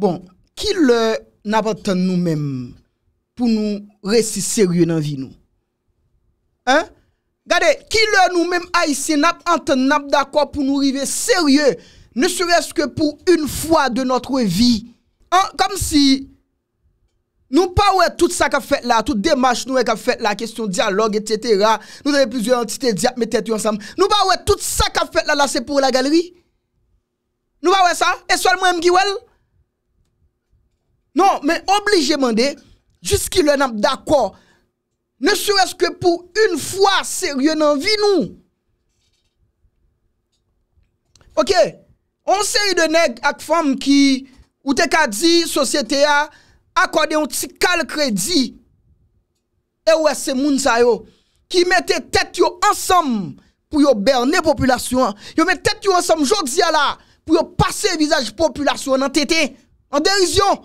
Bon, ki lè nabantan nou mèm pou nou resi seryè nan vi nou? Hein? Gade, ki lè nou mèm a yisi nabantan nabdakwa pou nou rive seryè, ne surest ke pou yon fwa de notre vi? An, kom si, nou pa wè tout sa ka fèt la, tout demache nou wè ka fèt la, kestyon diyalogue, et cetera, nou dèvè plusieurs entitè diap metè tè yon sam. Nou pa wè tout sa ka fèt la, la se pou la galeri? Nou pa wè sa? E swèl mwen mgi wèl? Non, men oblige mande, Juski le nam dakwa, Ne surest ke pou un fwa, Se rye nan vi nou. Ok, On se yi de neg ak fam ki, Ou te kadzi, Sosyete ya, Akwa de yon tsi kal kredi, E wese moun sayo, Ki mette tet yo ansam, Pou yo berni populasyon, Yo mette tet yo ansam, Jok zi ala, Pou yo pase vizaj populasyon, Nan tete, An derizyon,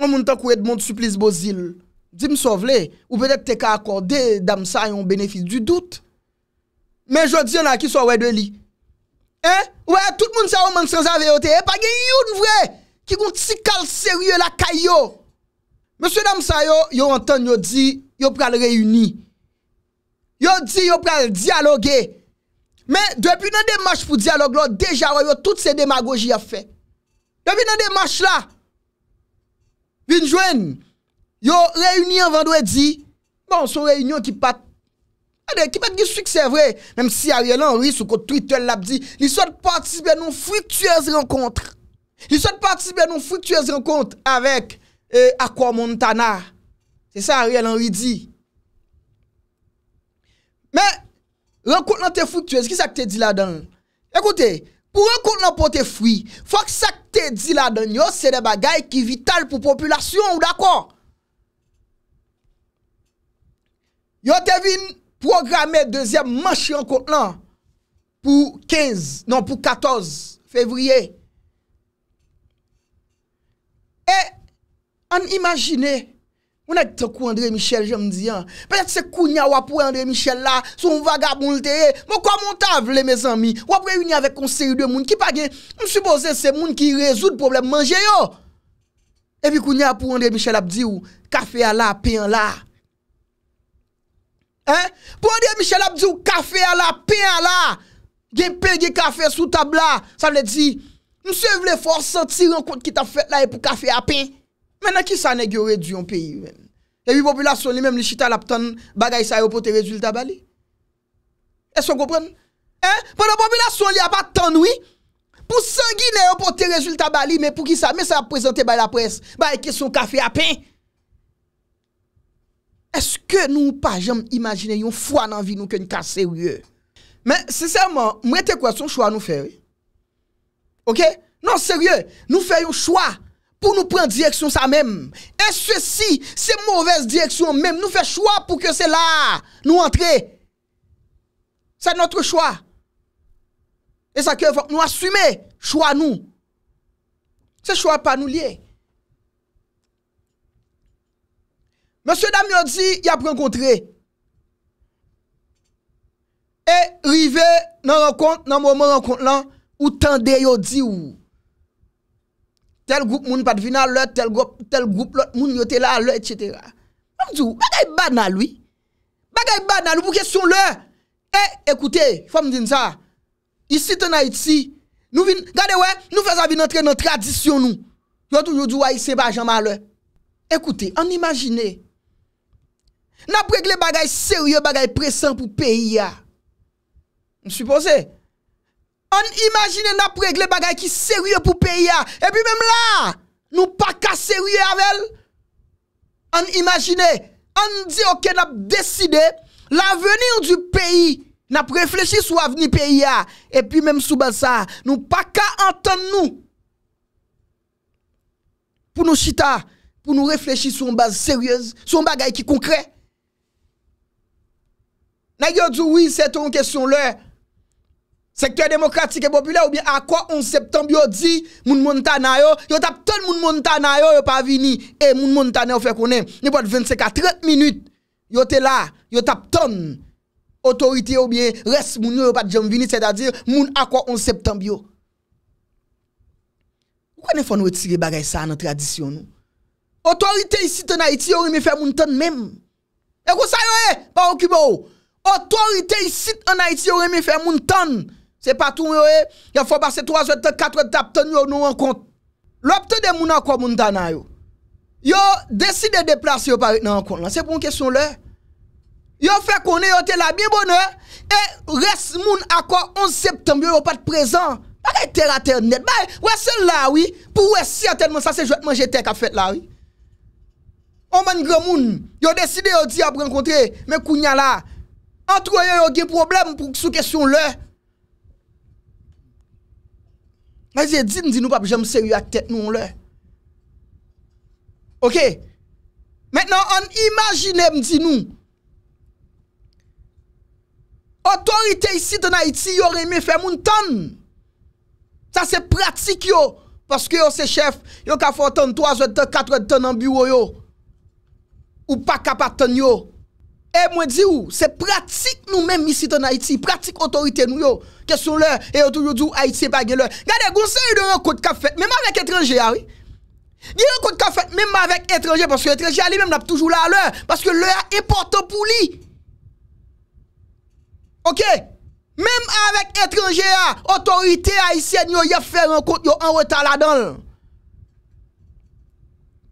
An moun tan kou et moun suplis bo zil. Di m sou vle, ou pwede te ka akorde dam sa yon benefis du dout. Men jodi yon a ki sou wè de li. Eh, wè, tout moun sa yon moun transaveyote, e pa gen yon vre, ki goun tsi kal seri yon la kayo. Monsen dam sa yon, yon anton yon di, yon pral reyuni. Yon di, yon pral diyaloge. Men, dèpi nan dèmash pou diyalog lò, deja wè yon tout se demagoji a fè. Dèpi nan dèmash lò, Vinjwen, yo, reyunyon vando e di, bon, son reyunyon ki pat, ade, ki pat giswik se vre, menm si Ariel Henry sou ko Twitter lap di, li sot patisbe nou friktuyez renkontre, li sot patisbe nou friktuyez renkontre avèk euh, Akwa Montana, se sa Ariel Henry di. Men, renkontre nan te friktuyez, ki sa ki te di la dan? Ekote, pou an kont nan pote fri, fok sak te di la dan yo, se de bagay ki vital pou populasyon, ou da kwa? Yo te vin programe, deuxième manche an kont nan, pou 15, nan pou 14, fevriye, e an imagine, an imagine, Mwen ek to kou André Michel jom di an. Pele se kou nya wapou André Michel la, sou mwagab moun te e, mwen kwa mwantav le me zanmi, wapou e yonye avek konseri de moun ki pa gen, mwen se boze se moun ki rezoud problem manje yo. E vi kou nya pou André Michel ap di ou, kafe a la, pen a la. Pou André Michel ap di ou, kafe a la, pen a la, gen pege kafe sou tabla, sa vle di, mwen se vle fos santi renkote ki ta fet la e pou kafe a pen. Mè nan ki sa nè gyorè di yon peyi wèn? Ewi populasyon li mèm li chita la p'tan bagay sa yon pote rezultat bali? E so goupren? E? Pwè nan populasyon li a pa tan wè? Pwè sangi lè yon pote rezultat bali mè pou ki sa? Mè sa ap prezante bay la pres? Bay e kesyon kafe apè? Ese ke nou pa jèm imagine yon fwa nan vi nou ke yon ka seryè? Mè, sè seryèman, mwè te kwa son chwa nou fè wè? Ok? Nan seryè, nou fè yon chwa. pou nou pren diyeksyon sa mem. E se si, se mouvez diyeksyon mem, nou fe chwa pou ke se la nou antre. Se notre chwa. E sa ke fok nou asume chwa nou. Se chwa pa nou liye. Monsie Dam yon di, yap renkontre. E rive nan renkont, nan moumen renkont lan, ou tan de yon di ou. Tel goup moun pat vina lè, tel goup moun yote la lè, etc. An djou, bagay bad nan lwi. Bagay bad nan lwi pou kesyon lè. E, ekoute, fòm din sa. Isi tena itsi, nou vin, gade wè, nou fèz avi nan tradisyon nou. Yon toujou djou wè, ah, yi seba jama lè. Ekoute, an imagine. Nan prekle bagay serye, bagay presen pou peyi ya. Ah. M sou posey. an imajine nap regle bagay ki serye pou peyi ya, epi mem la, nou pa ka serye avel, an imajine, an di ok nap deside, la veni ou du peyi, nap reflechi sou avni peyi ya, epi mem sou basa, nou pa ka enten nou, pou nou chita, pou nou reflechi sou an baz serye, sou an bagay ki konkre, nan yo djou oui se ton kesyon lè, Sektor demokratik e popüler ou bien akwa 11 septembyo di, moun moun tanay yo, yo tap ton moun moun tanay yo, yo pa vini, e moun moun tanay yo fe konen, ne pot ven se ka 30 minut, yo te la, yo tap ton, otorite ou bien res moun yo yo pa djem vini, se da dir, moun akwa 11 septembyo. Mwen fwane wè tire bagay sa nan tradisyon nou? Otorite yi sit anay ti yo reme fe moun tan menm. E kwa sa yo e, pa wakibo, otorite yi sit anay ti yo reme fe moun tanm. se patoun yo e, yon fò basè 3 ouet tè, 4 ouet tè ap tè, yon nou an kont, lop tè de moun an kwa moun danan yo, yo deside de plase yo parit nan an kont lan, se pou mwen kesyon lè, yo fè konè yo tè la bin bonè, e res moun an kwa 11 septem, yo yo pat prezant, a kèy tè la tè net, bay, wè sè la wè, pou wè si a tèlman, sa se jwèt man jè tè kwa fèt la wè, oman gè moun, yo deside yo di ap renkontè, men kounya la, an tò yo yo gen problem, sou kes Mwen se dit mdi nou pap, jen mse yu ak tet nou on lè. Ok. Mwen an imagine mdi nou. Otorite yisi te na iti, yon reme fè moun ton. Sa se pratik yon. Paske yon se chef, yon ka fò ton 3 wet, 4 wet ton an biwo yon. Ou pa kapat ton yon. E mwen di ou, se pratik nou men misi ton Haiti, pratik otorite nou yo. Kesyon lè, e yo toujou di ou Haiti se bagen lè. Gade, gounse yon renkote ka fèt, mèm avèk etrengè a, wè. Yon renkote ka fèt mèm avèk etrengè, porske etrengè a li mèm nap toujou la lè. Porske lè a important pou li. Ok? Mèm avèk etrengè a, otorite Haitien yo yon fè renkote yo an wè tala dan.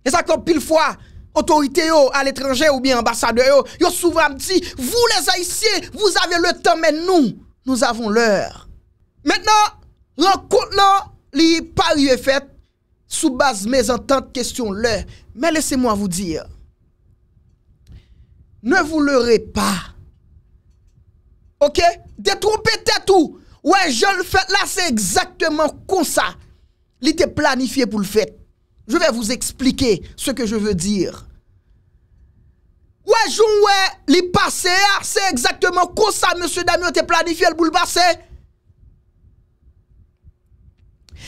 E sa kon pil fwa. autorités à l'étranger ou bien ambassadeur, yo, souvent dit, vous les Haïtiens, vous avez le temps, mais nous, nous avons l'heure. Maintenant, rencontre là, li pari est fait, sous base mes ententes question l'heure. Mais laissez-moi vous dire, ne vous leurrez pas. Ok? Détrompez tête tout. Ouais, je le fais là, c'est exactement comme ça. Il était planifié pour le fait. Je vais vous expliquer ce que je veux dire. Ouais, j'en ouais, les passé, ah, c'est exactement quoi ça, monsieur Damien, te planifié le boule passé.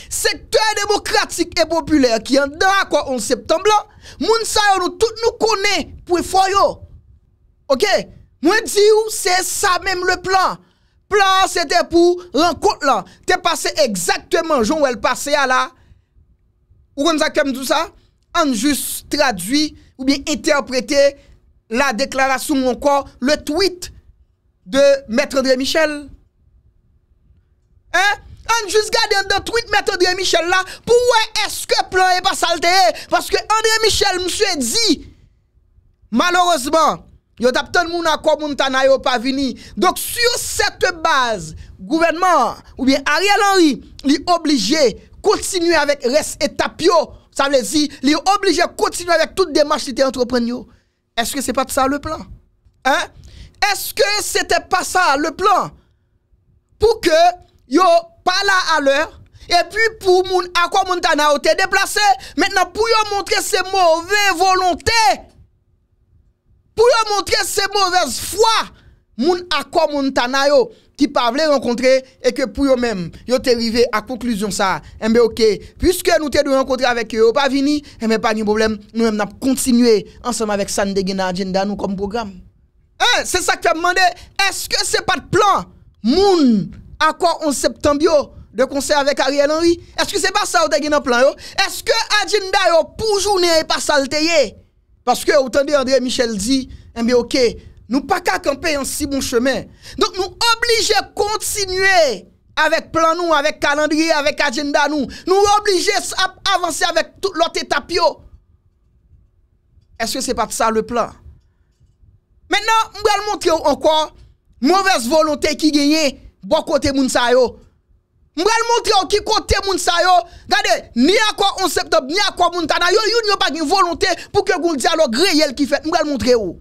Secteur démocratique et populaire qui en quoi 11 septembre, moun sa nous tout nous connaît pour foyo. OK? Moi ou c'est ça même le plan. Plan c'était pour rencontre là. T'es passé exactement jour où passé à là. Ou comme ça, comme tout ça, on juste traduit ou bien interprété la déclaration ou encore le tweet de Maître André Michel. Hein? On juste gardé dans tweet Maître André Michel là, Pourquoi est-ce que plan est pas salté Parce que André Michel, monsieur dit, malheureusement, Yo tap ton moun akor moun tanayo pas vini. Donc sur cette base, gouvernement ou bien Ariel Henry est obligé continuer avec reste tapio Ça veut dire, il est obligé de continuer avec toute démarche qui était entrepreneur. Est-ce que c'est pas ça le plan? Hein? Est-ce que c'était pas ça le plan? Pour que yo pas là à l'heure, et puis pour moun, à quoi moun tana déplacé, maintenant pour montrer ses mauvaises volontés, pour montrer ses mauvaises foi, moun à quoi qui pas voulaient rencontrer et que pour eux-mêmes, ils ont arrivé à conclusion ça. Et eh bien, ok, puisque nous avons rencontré avec eux, pas vini, et eh bien, pas de problème, nous avons continué ensemble avec Sandegina Agenda nous comme programme. Eh, c'est ça que tu as demandé. Est-ce que ce n'est pas de plan? Moun, à quoi on septembre de concert avec Ariel Henry? Est-ce que ce n'est pas ça que tu as plan? Est-ce que agenda pour journée n'est pas saleté? Parce que, autant André Michel dit, eh bien, ok, nous pas qu'à camper en si bon chemin. Donc nous obligés de continuer avec plan nous, avec calendrier, avec agenda nous. Nous obligés à avancer avec toute l'autre étape Est-ce que c'est pas ça le plan? Maintenant, nous vais montrer encore mauvaise volonté qui gagne bon côté moun sa yo. Je vais montrer qui côté moun sa yo. Regardez, ni à quoi on septembre, ni à quoi septembre, Nous yo, yo pas de volonté pour que le dialogue réel qui fait. Je vais montrer où.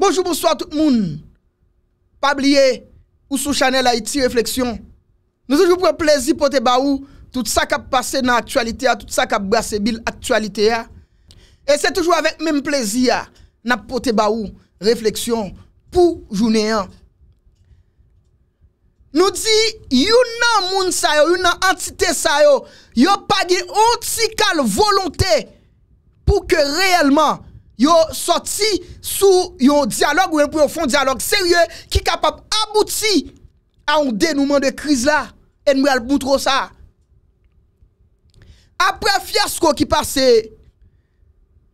Bonjour, bonsoir tout moun. Pabliye, ou sou chanel ha iti refleksyon. Nou sejou pou an plezi pote ba ou, tout sa kap pase nan aktualite a, tout sa kap basse bil aktualite a. Ah. E sejou avèk menm plezi a, nan pote ba ou, refleksyon, pou jounen an. Ah. Nou di, yon nan moun sa yo, yon nan antite sa yo, yon pa ge ontikal volonte, pou ke reyelman, yo soti sou yo diyalog ou yon profond diyalog serye ki kapap amouti a yon denouman de kriz la en mwen al moutro sa apre fiasko ki pase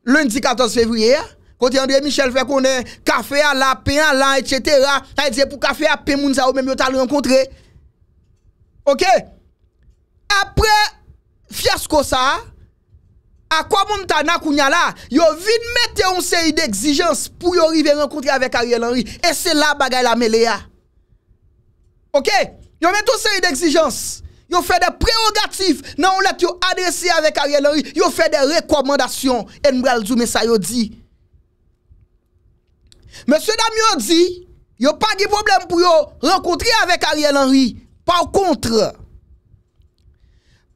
lundi 14 fevriye konti André Michel fwe konen kafe a la, pen a la, etc ta yon dize pou kafe a pen moun za ou men mwen talo yon kontre ok apre fiasko sa akwa moun ta na kounya la, yo vin mette un seri de exijans pou yo rive renkontri avèk Ariel Henry. E se la bagay la mele ya. Ok? Yo mette un seri de exijans. Yo fè de prerogatif nan ou let yo adresi avèk Ariel Henry. Yo fè de rekomandasyon en mbralzoume sa yo di. Mè se dam yo di, yo pa di problem pou yo renkontri avèk Ariel Henry. Par kontre,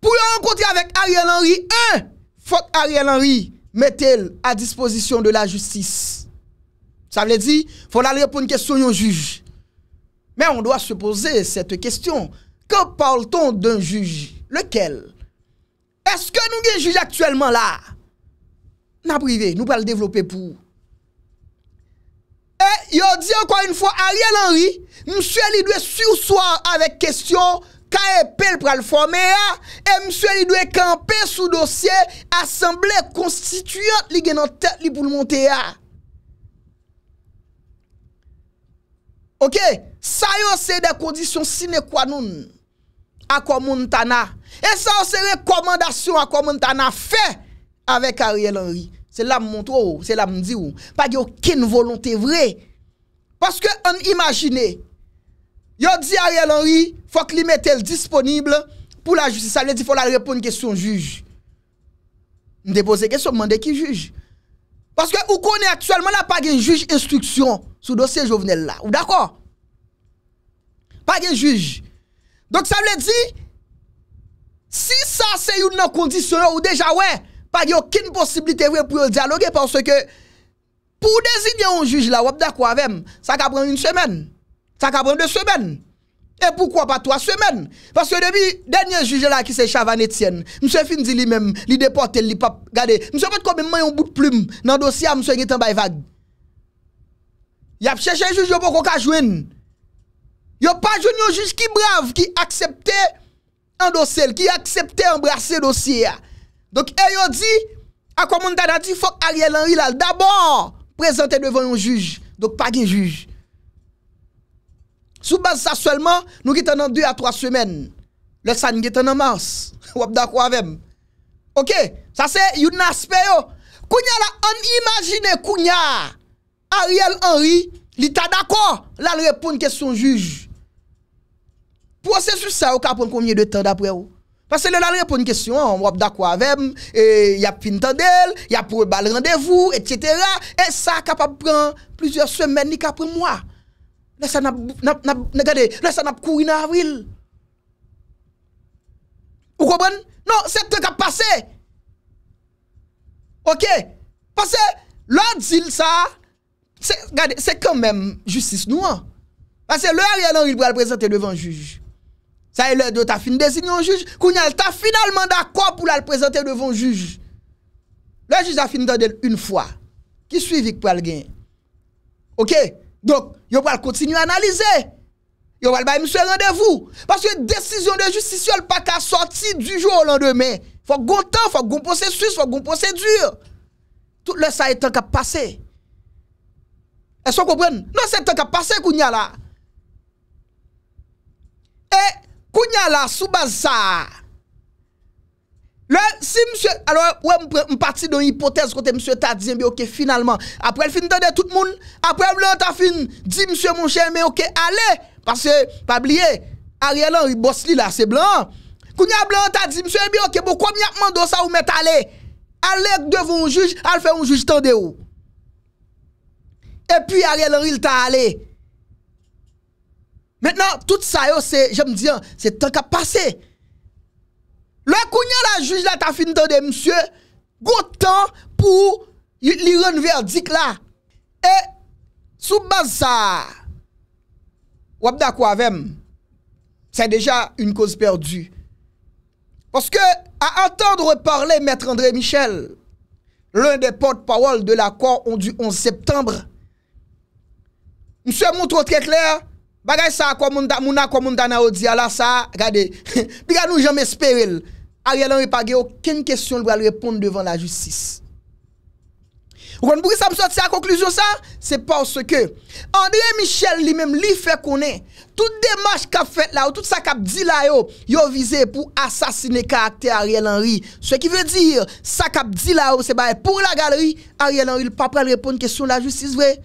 pou yo renkontri avèk Ariel Henry, en, faut qu'Ariel Henry mette à disposition de la justice. Ça veut dire, faut aller répondre à une question juge. Mais on doit se poser cette question. Que parle-t-on d'un juge Lequel Est-ce que nous avons un juge actuellement là N'a privé, nous pas le développer pour. Et il dit encore une fois, Ariel Henry, monsieur, il sur sursoir avec question ka epel pral fome ya, e mswe li dwe kampe sou dosye, asemble konstituyant li genote li pou l'monte ya. Ok, sa yo se de kondisyon sine kwanoun, akwa moun tana, e sa yo se rekomandasyon akwa moun tana fe, avek Ariel Henry. Se la m montro ou, se la m mdi ou, pa ge yo ken volonte vre, paske an imagine, Yo di Ariel Henry, fòk li mette l disponible pou la juzi. Sa vle di fòk la repon n kèstyon juzi. N depose kèstyon, mende ki juzi. Paske ou konen aktuelman la pa gen juzi instruksyon sou dosye jovenel la. Ou d'akon? Pa gen juzi. Donk sa vle di, si sa se yon nan kondisyon ou deja wè, pa gen yon kin posibilite wè pou yon dialogè. Paske pou dezi gen yon juzi la, wèp da kwa vèm, sa ka pran yon semeni. Sa ka pren 2 semen E poukwa pa 3 semen Fase debi denye juje la ki se chavan et sien Mse fin di li mem, li depote, li pap gade Mse pet komen man yon bout ploum Nan dosye a mse yon tan bay vag Yap cheche yon juj yo poukwa ka jwen Yo pa jwen yon juj ki brave Ki aksepte An dosye el, ki aksepte embrase dosye el Dok e yo di A komon ta da di fok a riel an ril al Dabor, prezante devon yon juj Dok pa gen juj Sou base sa selman, nou ki tan nan 2 a 3 semen. Le san ki tan nan mars. Wap da kwa avem. Ok, sa se, yon aspe yo. Kounya la, an imagine kounya. Ariel, Henri, li ta da kwa? La l repon kèson juj. Pwese sou sa, ou ka pon konvye de tan da pre yo? Pwese le la l repon kèson, wap da kwa avem. E, ya pintan del, ya pou e bal randevou, et cetera. E sa ka pa pren plizye semen ni ka pre mwa. Nè sa nap kou in avril. Ou kobwen? Non, se te kap pase. Ok? Pase, lòd zil sa, se kèmèm justice nou an. Pase, lòd yè nan ril pou al prezante devan juj. Sa yè lòd dò ta fin desin yon juj. Koun yal ta finalman d'akò pou al prezante devan juj. Lòd juj a fin dòd el un fwa. Ki suivik pou al gen. Ok? Donk, yo wale kontinu analize. Yo wale baye mswe randevu. Paske desisyon de justisyon pa ka sorti du jwo lan demen. Fok gontan, fok gompose suis, fok gompose dure. Tout le sa e tank a pase. E so koubren? Non se tank a pase kounya la. E kounya la soubaz sa. Le, si msye, alor, wè, mpati don hypotez kote msye ta diyen bi, ok, finalman. Apre l fin dade tout moun, apre blan ta fin, di msye moun chenme, ok, ale. Pase, pa bliye, Ariel Henry boss li la, se blan. Kounya blan ta di, msye bi, ok, bo kwa mnya mando sa ou met ale. Alek devon juj, alfe yon juj tende ou. E pi Ariel Henry l ta ale. Mwen nan, tout sa yo se, jen m diyan, se tanka pase. Le kounya la juge la ta fin de monsieur, go temps pour li un verdict là. Et sous base ça, c'est déjà une cause perdue. Parce que à entendre parler maître André Michel, l'un des porte-parole de l'accord du 11 septembre, monsieur montre très clair, bagay sa comme on a comme on na dit là ça, regardez, puis nous jamais espérer Ariel Henry pa geyo ken kestyon lwa l reponde devan la jutsis. Ou konn bouri sa msot se a konklusyon sa? Se porske, André Michel li menm li fe konen, tout demache kap fet la ou, tout sa kap di la yo, yo vize pou asasine karakter Ariel Henry. Se ki ve dire, sa kap di la ou se bae pou la galeri, Ariel Henry l pa prel reponde kestyon la jutsis vey.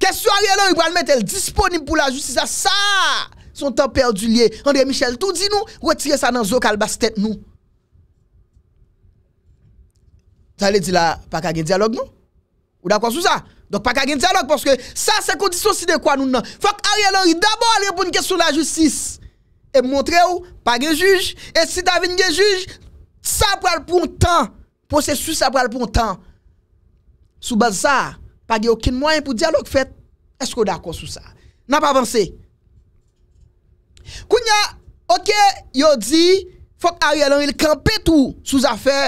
Kestyon Ariel Henry wale met el disponib pou la jutsis a saa. Son tempèr du liye. Andre Michel tout di nou. Retire sa nan zok albastet nou. Zalè di non? non? la. Pak agen diyalog nou. Ou dakon sou sa. Dok pak agen diyalog. Porske sa se kondisyon si dekwa nou nan. Fak aye lan. I dabol repounke sou la justis. E montre ou. Pake juj. E si Davin ge juj. Sa pral pou an tan. Pose su sa pral pou an tan. Sou baz sa. Pake okin mwayen pou diyalog fet. Esko dakon sou sa. Na pa avanse. Kou nya, ok, yo di, fok Ariel Henry lè kampe tou sou zafè,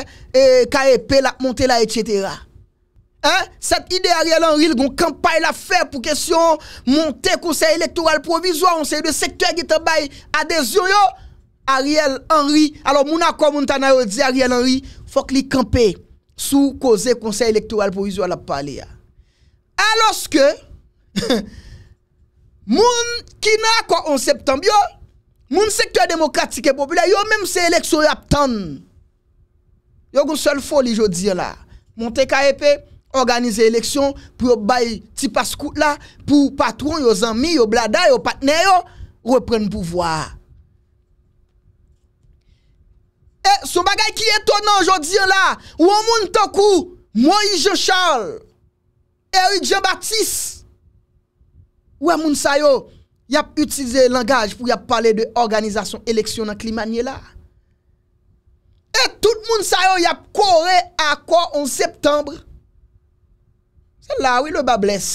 karepe la, monte la, etc. Hè, set ide Ariel Henry lè goun kampe la fè pou kesyon monte konsey elektoral provizwa, konsey de sektè gè tabay adèzyon yo, Ariel Henry, alò moun akwa moun tanay yo di Ariel Henry, fok li kampe sou koze konsey elektoral provizwa la pale ya. Hè, loske, hè, hè, Moun ki na kwa an septembyo Moun sektor demokratik e popula Yo mèm se eleksyon ap tan Yo goun sel foli jodi yo la Moun te ka epè Organize eleksyon Pou yo bayi ti paskout la Pou patron yo zami yo blada yo patne yo Repren pou vwa E eh, sou bagay ki etonan jodi yo la Ou an moun tokou Mou yi Jechal E yi Jebatis Ouè moun sa yo yap utize langaj pou yap pale de organizasyon eleksyon nan klima nye la. E tout moun sa yo yap kore akwa on septembre. Se la wè lè ba bles.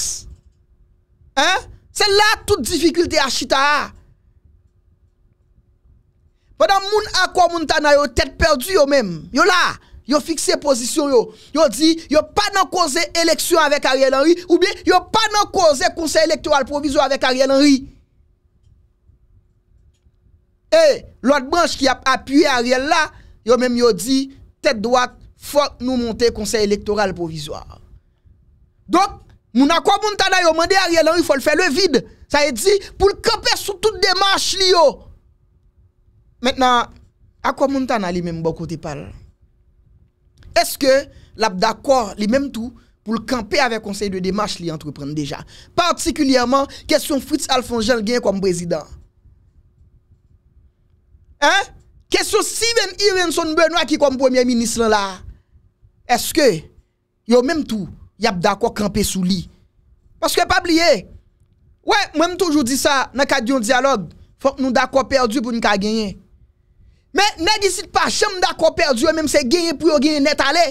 Se la tout difikultè a chita a. Padam moun akwa moun tanay yo, tèt perdi yo mèm. Yo la. Yo fixe posisyon yo Yo di yo pa nan koze eleksyon avèk Ariel Henry Ou bien yo pa nan koze konsey elektoral provizor avèk Ariel Henry E, lout branche ki ap apye Ariel la Yo mèm yo di Tet doak fòk nou monte konsey elektoral provizor Dok, moun akwa moun tana yo mande Ariel Henry Fòl fè le vid Sa e di pou lkepe sou tout demarche li yo Mètna, akwa moun tana li mèm bokote pal Eske l ap d'akor li menm tou pou l kampe avè konsey de demache li entrepren deja? Partikulyèman, kesyon Fritz Alfons Jel gen koum prezident? Hein? Kesyon Steven Ironson Benoak ki koum premier ministre lan la? Eske yo menm tou y ap d'akor kampe sou li? Paske pa bliye? Ouè, menm tou jou di sa, nan kadyon diyalog, fonk nou d'akor perdi pou nika genye? Men negisit pa chem da ko perdiwe Mem se genye priyo genye net ale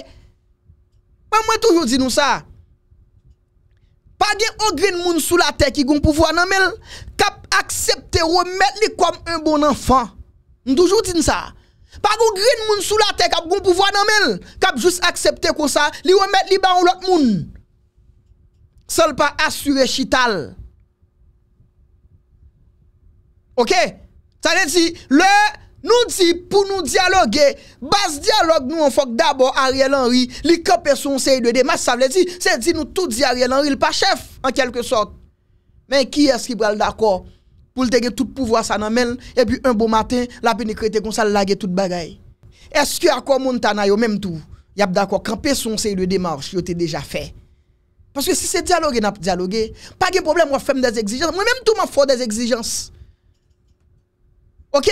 Men mwen toujou din nou sa Pa gen ogren moun sou la te Ki goun pouvo nan men Kap aksepte wou met li kom un bon anfan Mwen toujou din sa Pa gen ogren moun sou la te Kap goun pouvo nan men Kap jous aksepte kon sa Li wou met li ban ou lot moun Sol pa asure chital Ok Sa ne di le Nou di pou nou diyaloge, bas diyaloge nou an fok d'abo Ariel Henry, li kapè son se yi de demarche, sa vle di, se di nou tout di Ariel Henry, l pa chef, an kelke sot. Men ki eski bral d'akor, pou l tege tout pouvoi sa nan men, e pi un bon matin, la pe ne krete kon sa l lage tout bagay. Eski akor moun tana yo, menm tou, yap d'akor, kapè son se yi de demarche, yo te deja fe. Paske si se diyaloge, nap diyaloge, pa ge problem, wafem des exijans, menm tou man fò des exijans. Ok?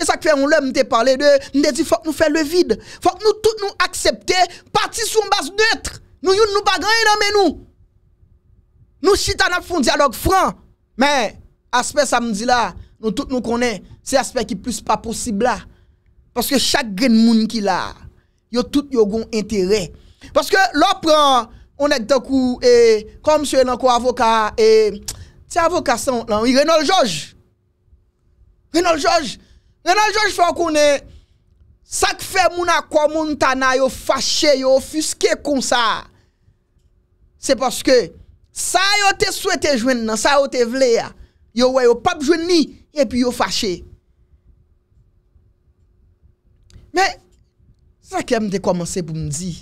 E sak fè yon lèm te pale de, nou de di fòk nou fè lè vide. Fòk nou non, tout nou akseptè, pati sou mbas nètre. Nou yon nou bagan yon nan menou. Nou chitan ap foun diyalog fran. Men, aspek sa moun di la, nou tout nou konè, se aspek ki plus pa posib la. Paske chak gen moun ki la, yo tout yo gon entere. Paske lò pran, onèk dèkou, e kom se yon anko avoka, e ti avoka san, yon renal joj. Renal joj. Nè nan jòj fò kounè, sa k fè moun akwa moun tana yo fache, yo ofuske koun sa. Se paske, sa yo te souete jwen nan, sa yo te vle ya, yo wè yo pap jwen ni, epi yo fache. Mè, sa kèm te komanse pou m di,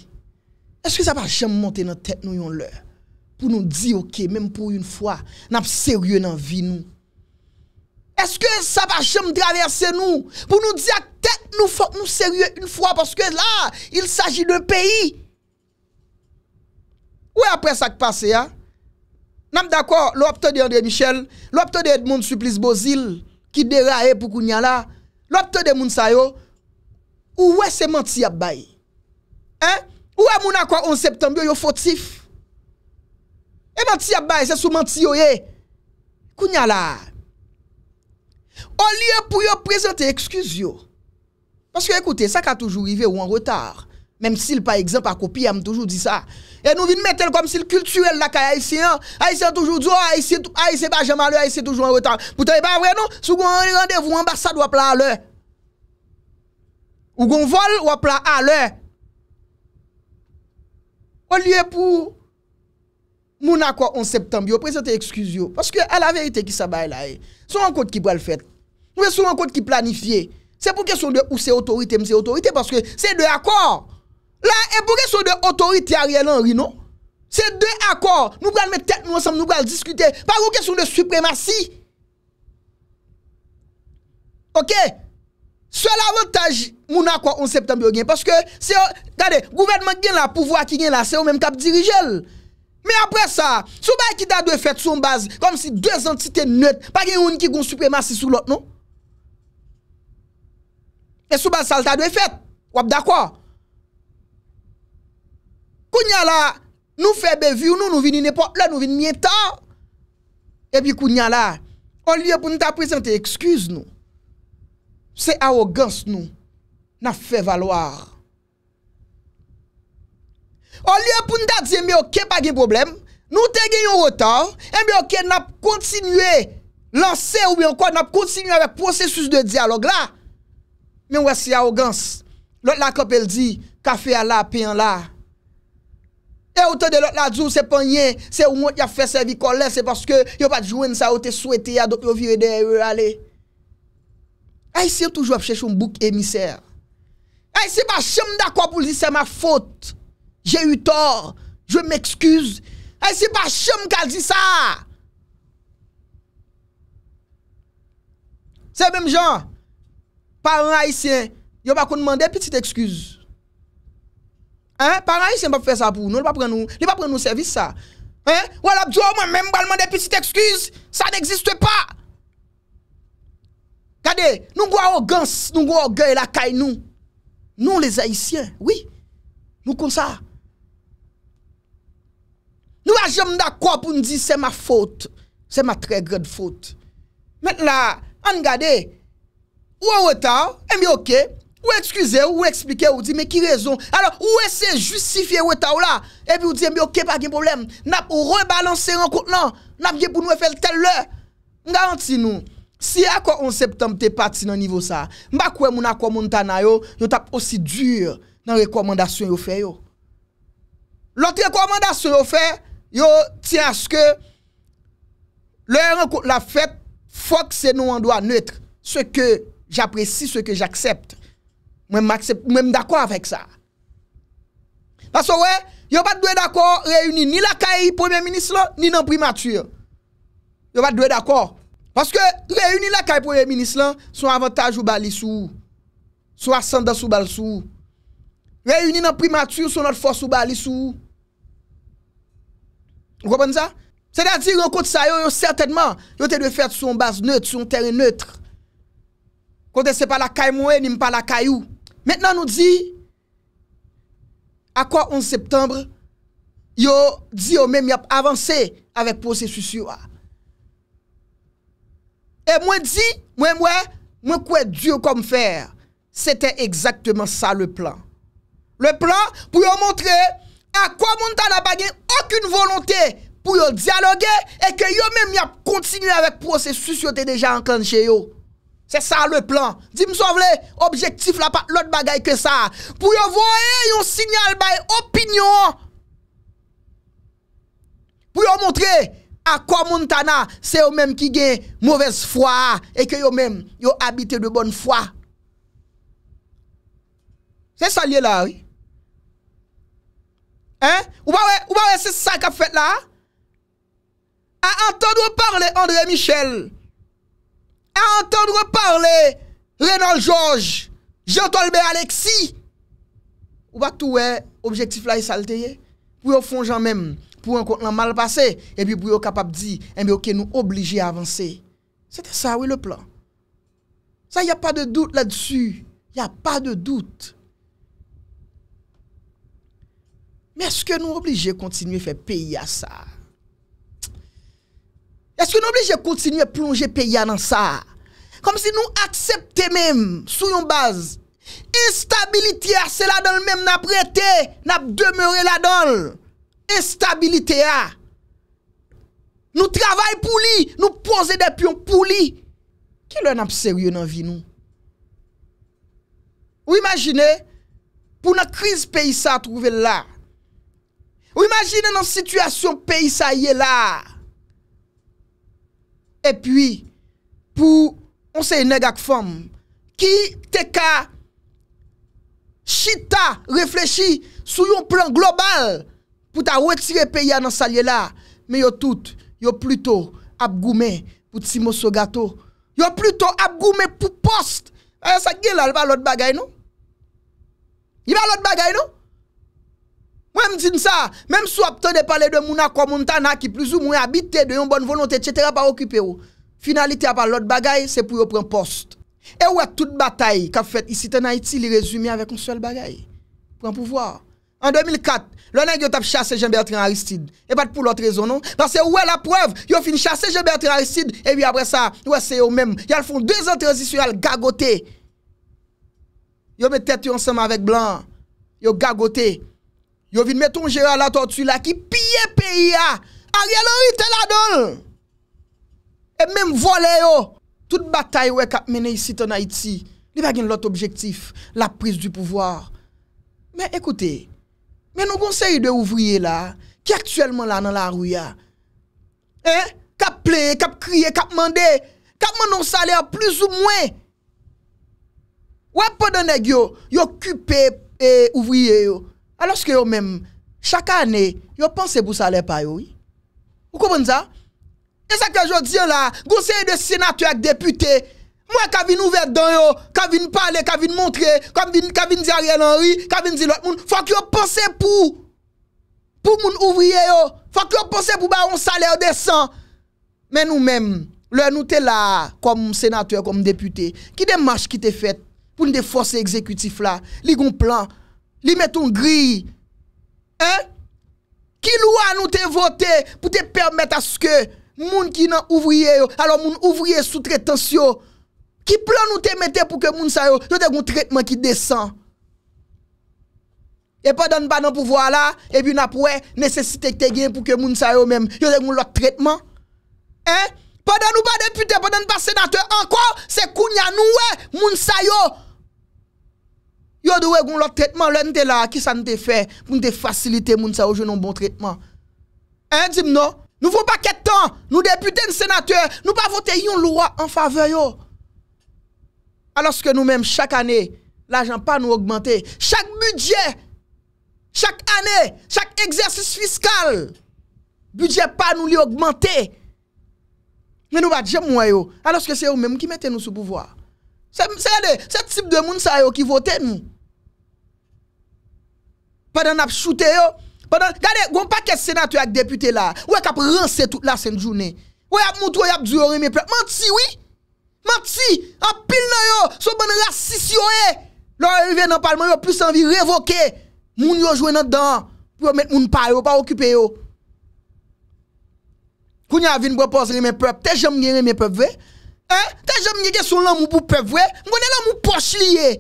eske sa pa jèm monte nan tèt nou yon lè, pou nou di ok, mèm pou yon fwa, nan ap seryè nan vi nou. Eske sa pa chem draverse nou? Pou nou di ak tek nou serye yon fwa porske la il saji de peyi. Ou e apre sa ki pase ya? Namdakwa lopte de André Michel, lopte de Edmond Suplis Bozil ki dera e pou kounya la, lopte de Moun Sayo ou ou e se manti ap bayi? Ou e moun akwa on septembyo yo fotif? E manti ap bayi se sou manti yo ye? Kounya la O liye pou yo prezente ekskuz yo. Paske ekoute, sa ka toujou ive ou an retar. Mem si l pa ekzamp akopi, am toujou di sa. E nou vin metel kom si l kultuel la ka Aisyen. Aisyen toujou dzo, oh, Aisyen pa jema le, Aisyen toujou an retar. Poutan e pa vre non, sou kon an randev ou ambasad wap la a le. Ou kon vol wap la a le. O liye pou... Moun akwa 11 septembyo Prese te ekskuz yo Paske a la verite ki sabay la e Sou an kote ki pral fet Nou ve sou an kote ki planifiye Se pou keson de ou se otorite mse otorite Paske se de akwa La e pou keson de otorite a riel an rino Se de akwa Nou pral metet nou ansam nou pral diskute Par ou keson de supremasi Ok Se la vantaj moun akwa 11 septembyo gen Paske se Gade gouvenman gen la pouvoa ki gen la Se ou menm kap dirijel Moun akwa 11 septembyo Mè apre sa, soubè ki ta dwe fèt sou mbaz, kom si dwe zantite nèt, pa gen yon ki goun supremasi sou lòt nou. Mè soubè sa lta dwe fèt, wab da kwa. Kou nyan la, nou fè bevi ou nou nou vini nè pot, lè nou vini mien tan. E bi kou nyan la, kon liye pou nou ta prezente eksküz nou. Se aogans nou, na fè valwar. O liye pou nda diye mè yo ke pa gen problem, nou te gen yon wotan, mè yo ke nap kontinue lanse ou mè yo kwa, nap kontinue avek prosesus de diyalog la. Mè wè si a o gans, lot la kap el di, kafe a la, pen a la. E wotan de lot la djou, se pan yen, se wot ya fè se vi kolè, se paske yo pa djouen sa ou te souwete ya, do yo vire de ewe ale. E ah, yon se toujou ap chèchou mbouk emisèr. E yon ah, se pa chèm da kwa pou li se ma fote. jè yu tor, jè mè ekskuz, eh, e si pa chè mou kal di sa, se mèm jan, paran haisyen, yo pa konmande pitit ekskuz, paran haisyen pa pou fè sa pou, li pa pren nou servis sa, wè la bzou, mèm pa lmande pitit ekskuz, sa nèksiste pa, gade, nou gwa o gans, nou gwa o gè la kaj nou, nou lèz haisyen, oui, nou kon sa, Nou a jem nda kwa pou n di se ma fote. Se ma tre gred fote. Met la, an gade, ou e weta eh ou, e mi okey. Ou e ekskuse ou, ou e eksplike ou, di me ki rezon. Alors, ou e se justifie weta ou la, e mi ou di e eh mi okey pa gen problem. Nap ou rebalanse renkote nan. Nap gen pou nou e fel tel le. N garanti nou. Si a kwa onseptan te pati nan nivou sa, mba kwe mou na kwa moun tana yo, nou tap osi dure nan rekomandasyon yo fe yo. Lot rekomandasyon yo fe yo, Yo ti aske Le renkote la fet Fok se nou an doa neutre Se ke j apresi, se ke j aksept Mwen m aksept, mwen m d'akwa avèk sa Baso we Yo bat dwe d'akwa reyouni Ni la kayi premier minis lan, ni nan primatur Yo bat dwe d'akwa Paske reyouni la kayi premier minis lan Son avantaj ou bali sou Son ascendant sou bal sou Reyouni nan primatur Son not fos ou bali sou Vous comprenez ça C'est-à-dire, ça, yo, certainement, yo te de faire une base neutre, un terrain neutre. Quand c'est pas la caille ni pas la caillou. Maintenant, nous dit, à quoi 11 septembre, yo dit yo même y a avancé avec processus Et moi dit, moi moi, moi quoi Dieu comme faire. C'était exactement ça le plan. Le plan pour montrer A kwa moun tana pa gen akoun volonte pou yo dialogue e ke yo menm ya kontinu avèk prosesus yo te deja anklan chè yo. Se sa le plan. Dim sou avle, objektif la pa lout bagay ke sa. Pou yo voye yon sinyal bay opinyon. Pou yo montre a kwa moun tana se yo menm ki gen mouvez fwa e ke yo menm yo habite de bon fwa. Se sa liye la wè? Ou ba wè, ou ba wè se sa kap fèt la? A antan nou wè parle André Michel. A antan nou wè parle Renan Georges, Jean-Tolbert Alexis. Ou ba tou wè objektif la y salteye? Pou yo fon jan mèm, pou yo kont nan mal pase, epi pou yo kapap di, eme eh ok nou oblige avanse. Sè te sa wè le plan. Sa y a pa de dout la dsu. Y a pa de dout. Mè eske nou oblige kontinye fè peya sa? Eske nou oblige kontinye plonge peya nan sa? Kom si nou aksepte mèm sou yon baz Estabilite ya se la donl mèm na prete Nap demeure la donl Estabilite ya Nou travay pou li Nou pose depyon pou li Ki lè nan ap serye nan vi nou? Ou imagine Pou nan kriz peyi sa a trouve la Ou imajine nan situasyon peyi sa ye la. E pi, pou on se yon negak fom. Ki te ka shita, reflechi, sou yon plan global. Pou ta wetire peyi anan sa ye la. Me yo tout, yo pluto ap gume pou tsimo so gato. Yo pluto ap gume pou post. Ayo sa gila, yon va lot bagay nou. Yon va lot bagay nou. Mèm din sa, mèm sou ap ton de pale de moun akwa moun tana ki plizou moun e habite de yon bon volante etc. pa okipe yo. Finalite apal lot bagay, se pou yo pren post. E wè tout batay kap fwet isi ten Haiti li rezumi avèk un swel bagay. Pren pouvoar. An 2004, lò nèk yo tap chase Jean-Bertrand Aristide. E pat pou lot rezon non. Pase wè la prev, yo fin chase Jean-Bertrand Aristide. E bi apre sa, wè se yo mèm. Yal fwon dèz an transisyon yal gagote. Yo mè tèt yon seman avèk blan. Yo gagote. Yo gagote. Yo vin meton jere ala tortou la ki piye peyi ya. A rye lorite la dol. E mèm vole yo. Tout batay we kap mène yisi ton Haiti. Li bagin lot objektif. La pris du pouvoir. Mè ekoute. Mè nou konsey de ouvriye la. Ki aktuelman la nan la rouya. Eh? Kap plè, kap kriye, kap mandè. Kap manon salè a plus ou mwen. Wèpè de neg yo. Yo küpe eh, ouvriye yo. aloske yo menm, chaka ane, yo panse pou salè pa yoy. Ou koubon za? E zake yo jodi yo la, gounse yon de senatüak depüte, mwen kavin ouverd dan yo, kavin pale, kavin montre, kavin di a rè lan yoy, kavin di lòt moun, fòk yo panse pou, pou moun ouvriye yo, fòk yo panse pou ba yon salè de san. Men nou menm, lòy nou te la, koum senatüak, koum depüte, ki de mâch ki te fèt, pou n de fòsè ekzekutif la, li goun plan, Li met un gri. Hein? Ki lwa nou te vote pou te permette aske moun ki nan ouvriye yo. Alon moun ouvriye sou tretens yo. Ki plan nou te mette pou ke moun sayo. Yo te goun tretman ki desan. E padan banan pou vwa la. E bi na pou e nesesite te gen pou ke moun sayo mem. Yo te goun lak tretman. Hein? Padan ou pa depute, padan pa senate. Enkwa se kounya nou e moun sayo. Yo dewe goun lor tretman, lè nte la ki sa nte fe, moun te fasilite, moun sa ou jounon bon tretman. A yon dim nou, nou voun pa ket tan, nou depute nsenateur, nou pa vote yon loura an fave yo. Aloske nou menm chak ane, l'ajan pa nou augmente, chak budget, chak ane, chak egzersis fiskal, budget pa nou li augmente. Men nou va djem mwen yo, aloske se yo menm ki mette nou sou pouvoi. Se gade, se tip de moun sa yo ki vote nou. Padan ap choute yo. Gade, goun pa kes senatou ak depute la. Ou ek ap ranse tout la sen jounen. Ou ek ap moutou, ou ek ap djou ou reme pre. Mat si oui? Mat si, ap pil nou yo. Sou banan la sisi yo e. Lora yu ven nan palman yo, plus anvi revoke. Moun yo jwen nan dan. Pou yo met moun par yo, pa okupe yo. Kou nye avin brepoz reme pre. Te jem nye reme pre vey. Tè jèm nye kè son lan mou pou pèvwe, mwenè lan mou poch liye.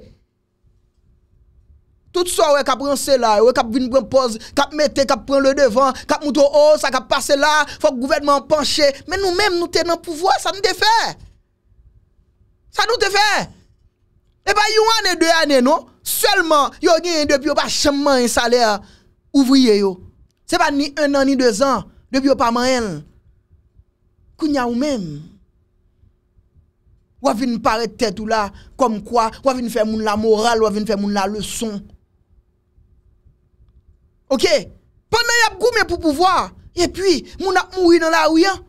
Tout so wè kap ren se la, wè kap vin brem poz, kap metè, kap pren le devan, kap moutou o, oh, sa kap pase la, fòk gouvenman panche. Men nou mèm nou tè nan pouvwe, sa nou te fè. Sa nou te fè. E eh ba yon anè, dè anè non. Sèlman, yo gè yon debi yo pa chèm man yon salè a ouvriye yo. Se pa ni un an, ni deux an, debi yo pa man el. Kou nya ou mèm. Ou avin parè tèd ou la kom kwa, ou avin fè moun la moral, ou avin fè moun la lèson. Ok? Pan nan y ap goumen pou pouvoar, epi moun ap mouri nan la ouyan.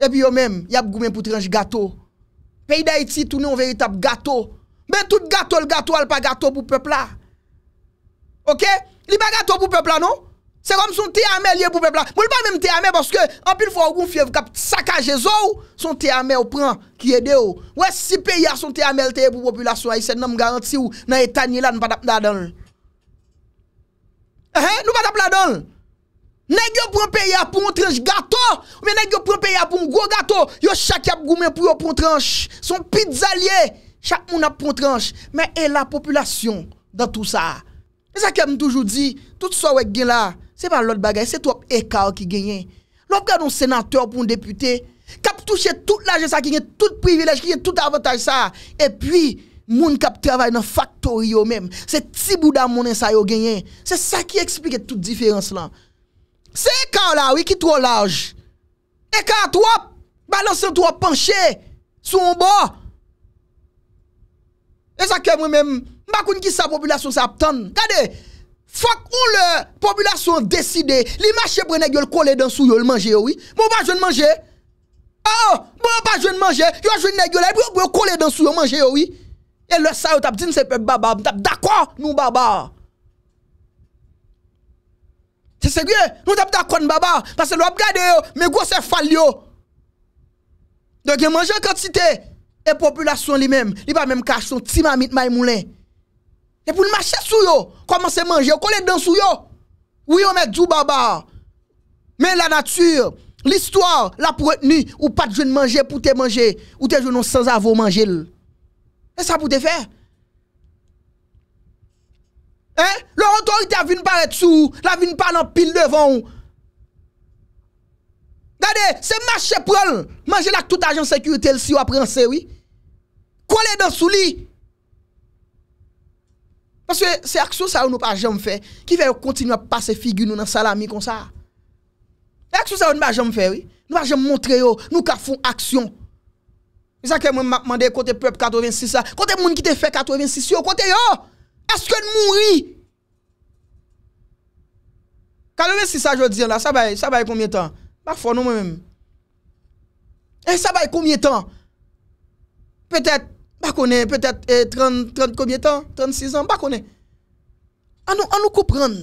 Epi yo men, y ap goumen pou tranj gato. Pe y da iti tou nou an veritab gato. Ben tout gato l gato al pa gato pou pèpla. Ok? Li ba gato pou pèpla nou? Se kom son te amel ye pou pepla. Mou li pa mèm te amel, baske anpil fwa ou goun fyev kap sakajezou, son te amel ou pran ki yede ou. Ou e si peya son te amel te ye pou populasyon, a yi se nan m garanti ou nan etanye la, nou pa tap la don. Ehe, nou pa tap la don. Nèk yo pran peya pou moun tranj gato, ou mè nèk yo pran peya pou moun gwo gato, yo chak yap goumen pou yo pran tranj. Son pizzalye, chak moun ap pran tranj. Mè e la populasyon dan tout sa. E sa ke m toujou di, tout sa wèk gen la, Se pa lot bagay, se tou ap ekaw ki genyen. Lop gade yon senateur pou yon depute. Kap touche tout laje sa ki genye tout privilej, ki genye tout avataj sa. E pwi, moun kap travay nan faktor yo menm. Se tibou da mounen sa yo genyen. Se sa ki eksplike tout diferans lan. Se ekaw la wik ki tou laj. Ekaw tou ap balansan tou ap panche sou yon bo. E sa ke mwen menm. Mbakoun ki sa popilasyon sa ap ton. Kade? Fak ou lè, populasyon deside, li mache pou yon negyo l'kole dansou yo, l'manje yo, oui? Moun pa jwen manje? A, oh, a, moun pa jwen manje, yon jwen negyo la, yon pou yon kole dansou yo, manje yo, oui? E lè sa yo tap din sepe babab, tap dakwa nou babab. Se se gwe, nou tap dakwa nou babab, pase lò ap gade yo, mè gwo se fal yo. Dè gen manje an kantite, e populasyon li mèm, li pa mèm kach son timamit maymoulè. E pou nou machè sou yo, koman se manje. O kolè dan sou yo. Ou yo mèk djou baba. Mè la natyur, l'histoire, la preteni, ou pat joun manje pou te manje. Ou te joun nou sans avou manje. E sa pou te fè? Eh, lor antoni te avine parè tsou, la avine parè nan pil devan. Dade, se machè prol. Manje lak tout ajan sekuritel si yo aprense, oui. Kolè dan sou li. Oui. Paske se aksyon sa ou nou pa jom fe, ki veyo kontinu a pase figy nou nan salami kon sa. E aksyon sa ou nou pa jom fe, nou pa jom montre yo, nou ka fon aksyon. Misa ke mwen mande kote pep 86 sa, kote moun ki te fe 86 yo, kote yo! Eske moun ri! Kato mwen si sa jodzien la, sa baye, sa baye koumyen tan? Bak fon nou mwen mwen. E sa baye koumyen tan? Petet, Bakone, petè 30, 30 komye tan? 36 an, bakone. Anou, anou koupran?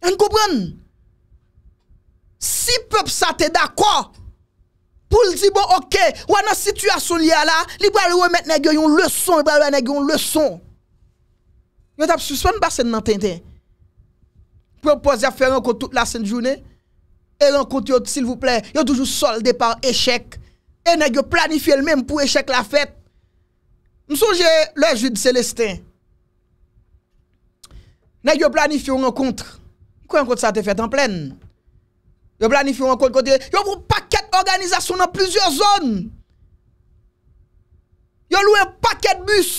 Anou koupran? Si pep sa te dakwa, pou l di bon, ok, wana situasyon liya la, li bari wè met negyo yon lèson, li bari wè negyo yon lèson. Yon tap suspan basen nan tenten. Propose a fè renkot tout la sen jounen, renkot yon, s'il vous plè, yon toujou solde par echèk, E nè gyo planifiè l mèm pou échèk la fèt. M souje lè joud selestè. Nè gyo planifiè ou nè kontre. Kwen kontre sa te fèt an plèn? Nè gyo planifiè ou nè kontre kontre. Yo pou pakèt organizasyon nan plizèr zon. Yo louè pakèt bus.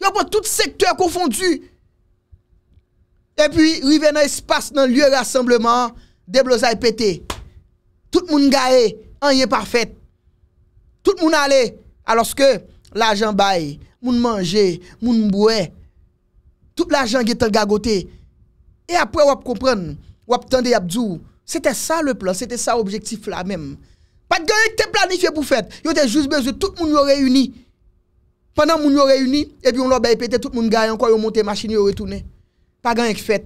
Yo pou tout sektè kon fondu. E pi, wivè nan espas nan lye rassembleman, deb lo zay pètè. Tout moun gaè, an yè pa fèt. Tout moun ale aloske la jan baye, moun manje, moun mbouè, tout la jan ge tel gagote. E apre wap kompran, wap tende yabdjou, sete sa le plan, sete sa objektif la mem. Pat gen yon te planife pou fet, yon te juz bezou, tout moun yon reyuni. Panan moun yon reyuni, epi yon lò bay pete, tout moun gayen kwa yon monte machini yon retounen. Pa gen yon ki fet.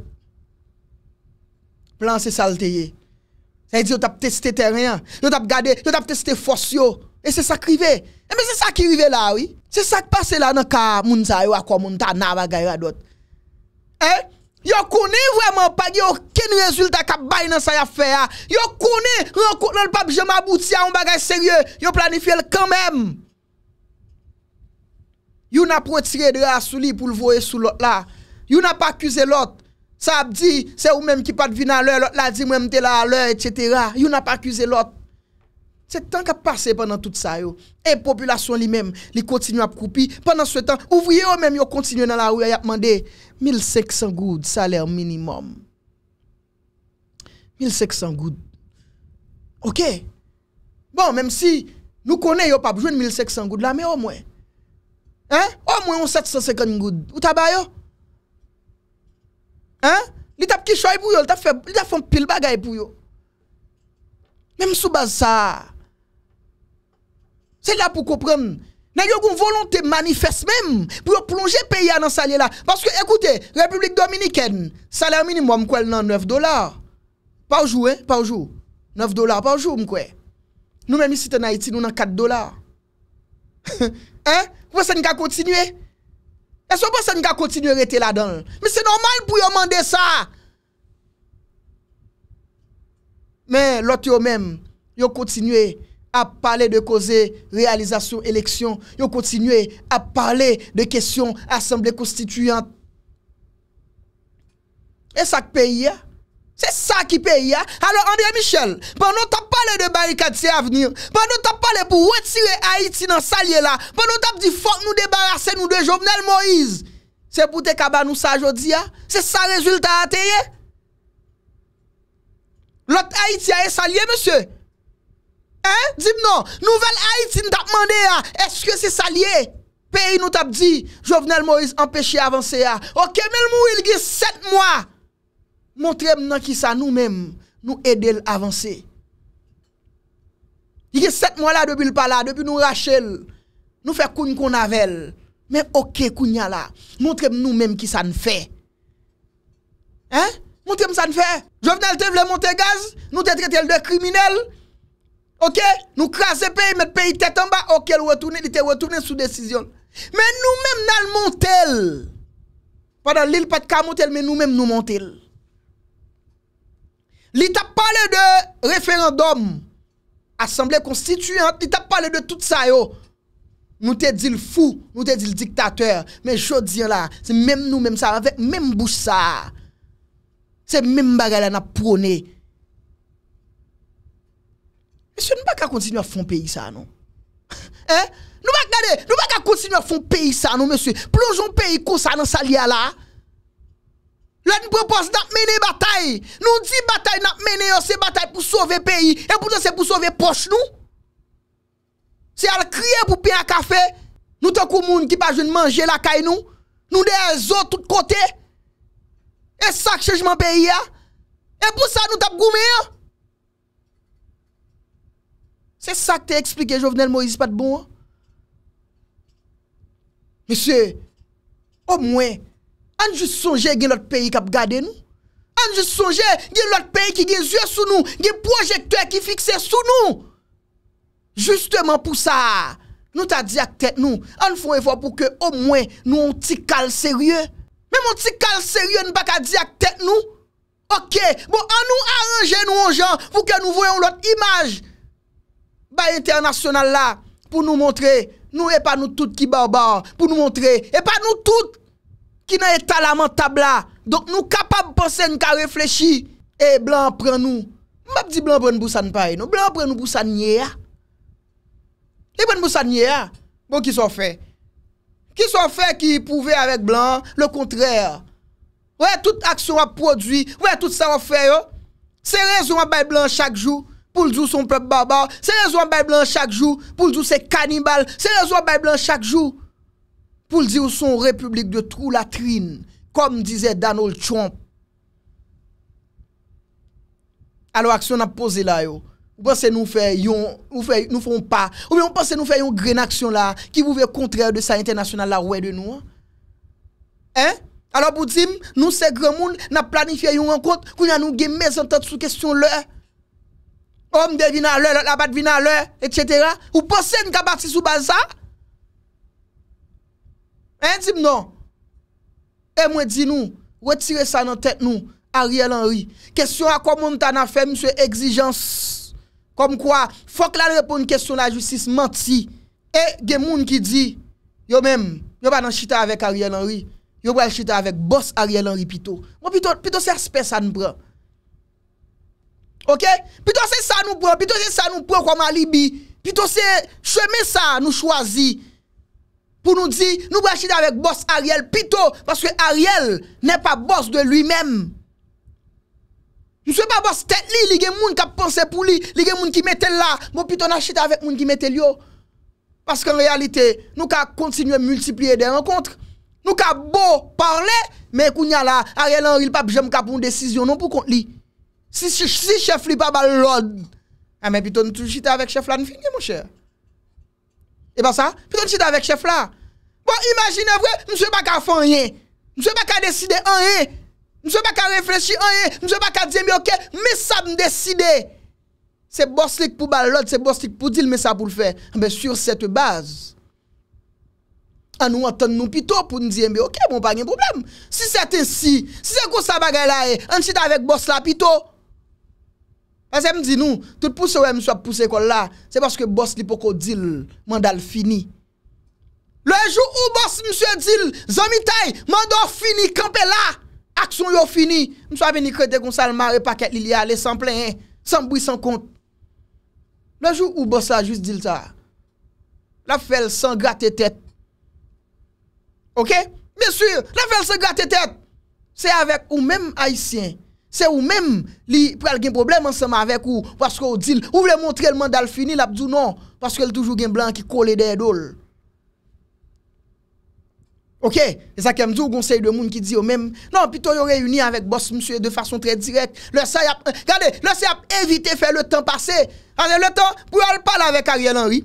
Plan se salteye. Se yon te pte se te teren, se yon te pte se te fosyo. E se sak rive. Eme se sak rive la oui. Se sak pase la nan ka mounza yo akwa mounta nan bagay radot. Eh? Yo kone vwèman pa yo ken rezultat ka bay nan sa ya fè ya. Yo kone, yo kone lpap jemabouti an bagay sèrye. Yo planifye lkèmèm. Yo nan protire drasou li pou lvo e sou lot la. Yo nan pa akuse lot. Sa ap di, se ou menm ki pat vi nan lò, lot la di mwenm te la lò, etc. Yo nan pa akuse lot. Se tan ka pase penan tout sa yo, e populasyon li men, li kontinyon ap koupi, penan sou etan, ou vwe yo men yo kontinyon nan la ou ya yapman de, 1,500 goud salè minimum. 1,500 goud. Ok? Bon, men si, nou konen yo pa pou jwen 1,500 goud la, men o mwen. O mwen 1,750 goud. Ou taba yo? An? Li tap kishoy pou yo, li tap fon pil bagay pou yo. Men sou baz sa a, C'est là pour comprendre. y a une volonté manifeste même pour plonger le pays dans salaire là. Parce que, écoutez, République dominicaine, salaire minimum, quoi, 9 dollars par jour, hein, par jour. 9 dollars par jour, quoi. Nous même ici en Haïti, nous avons 4 dollars. hein? Pourquoi ça nous pas continué? Est-ce que ça ne pas continuer à rester là-dedans? Mais c'est normal pour demander ça. Mais l'autre même, ils continué ap pale de koze realizasyon eleksyon, yo kontinue ap pale de kesyon asemble konstituyant e sa ki peyi ya? se sa ki peyi ya? alo André Michel, pan nou tap pale de barikat se avenir, pan nou tap pale pou wetire Haiti nan salye la pan nou tap di fok nou debarase nou de Jovenel Moïse, se poute kaba nou sa jodi ya? se sa rezultat a teye? lot Haiti a e salye monsieur? Dib nou, nou vel Aitin tap mande ya, eske se sa liye? Peyi nou tap di, Jovenel Moïse empèche avanse ya. Ah. Ok, men mou il gè set mwa, montrem nan ki sa nou men, nou edel avanse. Il gè set mwa la debil pala, debil nou rachel, nou fe koun kon avel. Men ok koun ya la, montrem nou men ki sa n'fè. Hein? Montrem sa n'fè. Jovenel te vle Montegaz, nou te tretel de kriminel, Ok, nou krase pey, met pey tetan ba, ok, li te wotounen sou desisyon. Men nou men nan montel. Padan li li pat ka montel, men nou men nou montel. Li ta pale de referandom, Assemble Constituyant, li ta pale de tout sa yo. Nou te dil fou, nou te dil diktatuer. Men chou diyo la, se men nou men sa, men mboussa. Se men bagay la na prone, mboussa. Mese, nou pa ka kontinou a fon peyi sa nou? Eh? Nou pa ka kontinou a fon peyi sa nou, mese? Plonjoun peyi kon sa nan sali ala? Lè nou propos nan menen batay? Nou di batay nan menen yo se batay pou sove peyi? E pou sa se pou sove poche nou? Se ala kriye pou pen a kafe? Nou tan kou moun ki pa joun manje la kay nou? Nou de an zo tout kote? E sa ki chenjman peyi ya? E pou sa nou tap gome yo? Se sa ki te eksplike Jovenel Moise Patbon? Mese, o mwen, an jis sonje gen lot peyi kap gade nou? An jis sonje gen lot peyi ki gen zye sou nou, gen projekte ki fikse sou nou? Justeman pou sa, nou ta di ak tet nou, an foun e fwa pou ke o mwen, nou an ti kal serye? Men moun ti kal serye, nou bak a di ak tet nou? Ok, bon an nou a anje nou an jan, pou ke nou voyon lot imaj? Ok, Baye internasyonal la pou nou montre, nou e pa nou tout ki barbar, pou nou montre, e pa nou tout ki nan etalaman tabla, donk nou kapab ponsen ka reflechi, e blan pren nou. Mbap di blan pren nou brousan paye nou, blan pren nou brousan nyea. E pren brousan nyea, bon ki son fe. Ki son fe ki pouve avèk blan, le kontrèr. Ouè tout aksyon wap prodwi, ouè tout sa wap fe yo. Se rezon wap baye blan chak jou. pou l di ou son pèp bèp bèp, se lèzou an bèp blan chak jou, pou l di ou se kanibal, se lèzou an bèp blan chak jou, pou l di ou son republik de trou latrin, kom m dizè Donald Trump. Alo aksyon na pose la yo, ou pwese nou fè yon, nou fè, nou fè ou pa, ou pwese nou fè yon gren aksyon la, ki vou vè kontrè de sa internasyonal la wè de nou, eh, alo bout zim, nou se gremoun na planifè yon an kont, kou nyan nou gemè zantat sou kèsyon lè, eh, Om devina lè, lè la bat vina lè, etc. Ou posè n ka bati sou bansa? A yon di mnon? E mwen di nou, wè tire sa nan tèt nou, Ariel Henry. Kèsyon a kòm moun tan a fè, mswe, egzijans. Kòm kwa, fòk lan repoun kèsyon la jwistis manti. E gen moun ki di, yo mèm, yo ban nan chita avèk Ariel Henry. Yo ban chita avèk boss Ariel Henry pito. Mwen pito se aspe sa n prèm. Ok, pito se sa nou pre, pito se sa nou pre kwa ma libi, pito se seme sa nou chwazi pou nou di nou brechide avèk bos Ariel pito, baske Ariel nè pa bos de lui mèm. Nou se pa bos tet li, li gen moun ka ponsè pou li, li gen moun ki metè la, bon pito nan chite avèk moun ki metè li yo. Baske en realite nou ka kontinuè multiplié de renkontre, nou ka bo parle, mè koun ya la, Ariel an ril pap jèm ka pou moun desisyon non pou kont li. Si chef li pa ba lod, a eh, men pito nou chite avèk chef la, nou finye moun che. E pa sa, pito nou chite avèk chef la. Bon, imagine vwe, nou se pa ka fanyen, nou se pa ka deside anye, nou se pa ka reflechi anye, nou se pa ka diye mbe ok, mbe sa mdeside. Se borslik pou ba lod, se borslik pou dilme sa pou l'fè. A eh men sur sete baz, a nou atan nou pito pou diye mbe ok, mbon pa gen problem. Si sete si, si se kousa bagay la e, an chite avèk bors la pito, Ase m di nou, tout pousse wè m sou ap pousse kon la, se baske boss li poko dil mandal fini. Lejou ou boss m sou dil, zomitay, mandal fini, kampe la, akson yo fini, m sou ap veni krede goun salma, repaket li li ale, sanple, sanboui, sankont. Lejou ou boss la, jwis dil sa, la fel san gate tet. Ok? Mesur, la fel san gate tet, se avek ou menm haisyen, Se ou men li prel gen problem anseman vek ou. Paske ou dil. Ou vle montre elman dal fini la pdou non. Paske el toujou gen blan ki kole de edol. Ok, e sa kem di ou gonsey de moun ki di yo menm, nan pi to yo reyuni avek boss msue de fason tre direk, le sayap, euh, gade, le sayap evite fe le tan pase, ane le tan pou yo al pal avek Ariel Henry,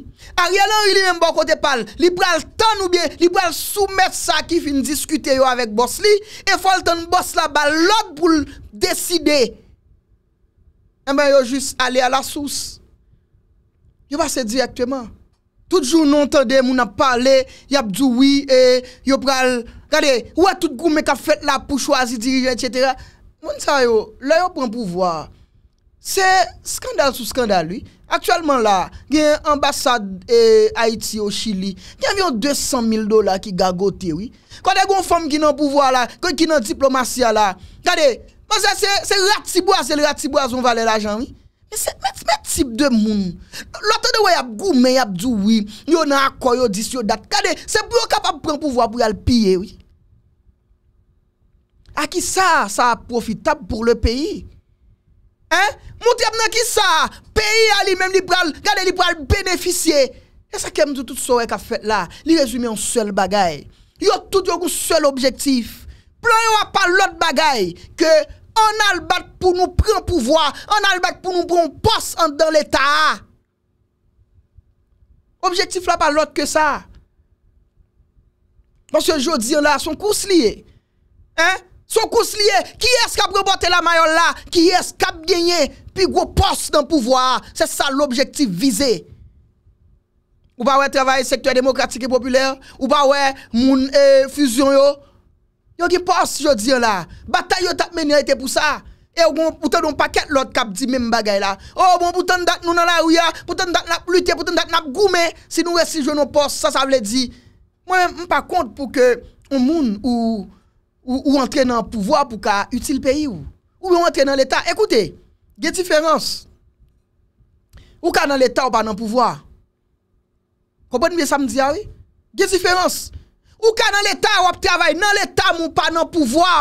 Ariel Henry li menm bo kote pal, li pou yo al tan ou bie, li pou yo al soumet sa ki fin diskute yo avek boss li, e fol tan boss la ba lo pou l deside, en ba yo jis ale ala sous, yo base direk teman. Toutjou nou entende moun ap pale, yap djouwi, e, yop pral. Gade, ouwe tout groum me ka fet la pou chwazi dirijen, etc. Moun sa yo, la yo pran pou vwa. Se skandal sou skandal, li. Aktualman la, gen ambasade e, Haiti ou Chili, gen vyon 200 mil dola ki gagote, li. Kwa de goun fom ki nan pou vwa la, kwa ki nan diplomasyal la. Gade, se ratibwa, se ratibwa zon vale la jan, li. Mè tip de moun? Lote de wè ap gou mè ap djou wim, yo nan akwa yo dis yo dat. Kade, se pou yo kapap pran pouvo ap wè al piye, wè. Aki sa, sa ap profitab pou le peyi. Hein? Mouti ap nan ki sa, peyi a li men li pral, kade li pral beneficye. E sa kem di tout sou wè ka fet la, li rezume yon sel bagay. Yo tout yon kou sel objektif. Plan yo ap par lot bagay, ke... an al bat pou nou pren pouvoi, an al bat pou nou pon pos an dan l'Etat. Objektif la pa l'ot ke sa. Monsen Jodien la, son kous liye. Son kous liye, ki esk ap rebote la mayon la, ki esk ap genye, pi gwo pos nan pouvoi, se sa l'objektif vize. Ou pa wey travaye sektor demokratik e popüler, ou pa wey moun euh, fuzyon yo, Yo ki pos yo diyo la, batay yo tap menye te pou sa, e ou bon poutan nou pa ket lot kap di men bagay la, ou bon poutan nou dat nou nan la ou ya, poutan nou dat nap lute, poutan nou dat nap goume, si nou resi yo nou pos, sa sa vle di, mwen mpa kont pou ke ou moun ou, ou entre nan pouvoi pou ka, util peyi ou, ou ou entre nan l'Etat, ekoute, ge diferans, ou ka nan l'Etat ou pa nan pouvoi, koubon mwen sa mdia ou, ge diferans, Ou ka nan l'Etat wap travay, nan l'Etat moun pa nan pouvoi.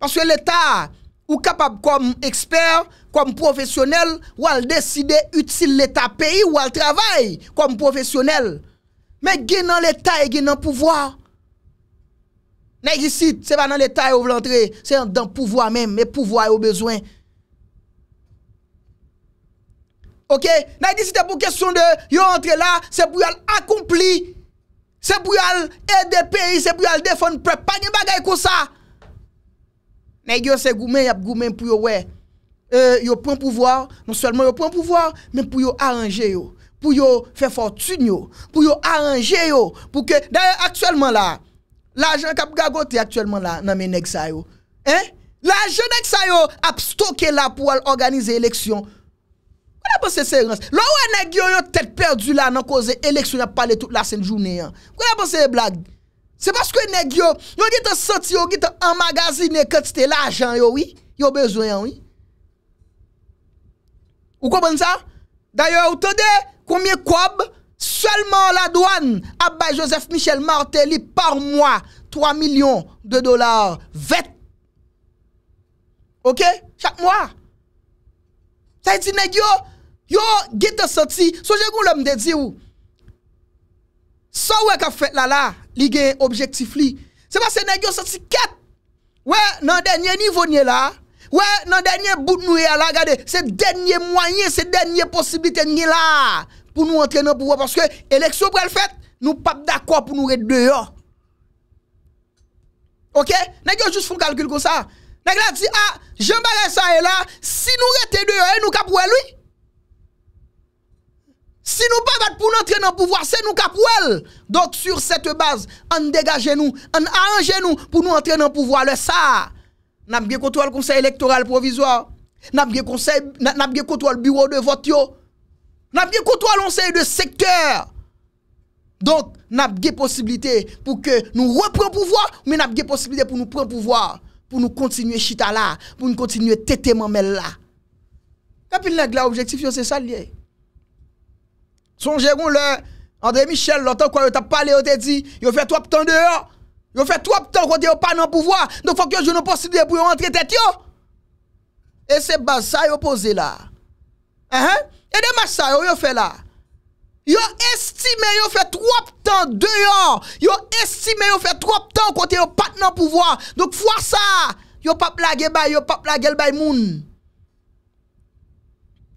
Panswe l'Etat ou kapap kom ekspert, kom profesyonel, wal deside utile l'Etat peyi, wal travay, kom profesyonel. Men gen nan l'Etat e gen nan pouvoi. Nan yi disite, se pa nan l'Etat e ou blantre, se yon dan pouvoi men, men pouvoi e ou bezwen. Ok, nan yi disite pou kesyon de, yo antre la, se pou yon akoupli, Se pou yo al e de peyi, se pou yo al defon prep, pa nye bagay kousa. Negyo se goumen yap goumen pou yo wey, e, yo pon pouvoar, non selman yo pon pouvoar, men pou yo aranje yo, pou yo fefortun yo, pou yo aranje yo, pou ke, daye aktuelman la, la ajan kap gagote aktuelman la, nanme neg sayo. Hein? La ajan neg sayo ap stoke la pou al organize eleksyon. La wè negyo yo tèt pèrdu la nan koze eleksyon ap pale tout la sèn jounè yon? Kwa la pò se blag? Se pas kwen negyo, yo gite soti, yo gite amagazine kè tite l'ajan yo wè? Yo bezwen yon wè? Ou kòbèn sa? Dè yo, ou tède, koumye kòb? Sèlman la douan Abba Joseph Michel Martelly par mwa, 3 milyon de dolar vet. Ok? Chak mwa. Sa yi di negyo? Yo, ge te soti, souje goun lèm de di ou, sa wè ka fèt lè lè, li gen objektif li, se ba se negyo soti ket, wè nan denye nivou nye lè, wè nan denye bout nou yè e lè, gade, se denye mwanyen, se denye posibite nye lè, pou nou entrenè pou wè, paske eleksyon pou wè l fèt, nou pap da kwa pou nou re dè yò. Ok, negyo jous foun kalkyl kon sa, negyo la di a, ah, jen bagè sa yè e lè, si nou re tè dè yò, e nou kap wè l wè, Si nous pas pour entrer dans le pouvoir, c'est nous qui Donc sur cette base, on dégage nous, on arrange nous pour nous entrer dans le pouvoir. Le ça, n'a bien contrôle conseil électoral provisoire, n'a bien conseil, n'a bureau de vote Nous n'a bien contrôle conseil de secteur. Donc n'a bien possibilité pour que nous reprenions pouvoir, mais n'a bien possibilité pour nous prendre pouvoir, pour nous continuer chita là, pour nous continuer tété mamel là. Capil là, l'objectif c'est ça lié. Son jègon lè, André Michel, lò tan kwa yo tap pale yo te di, yo fè 3 p'tan dè yò. Yo fè 3 p'tan kote yo pa nan pouvoi, nou fòk yo jounou poside pou yo entre tèt yo. E se basa yo pose la. E de mas sa yo yo fè la. Yo estime yo fè 3 p'tan dè yò. Yo estime yo fè 3 p'tan kote yo pa nan pouvoi. Nou fòk sa, yo pa plage bay, yo pa plage bay moun.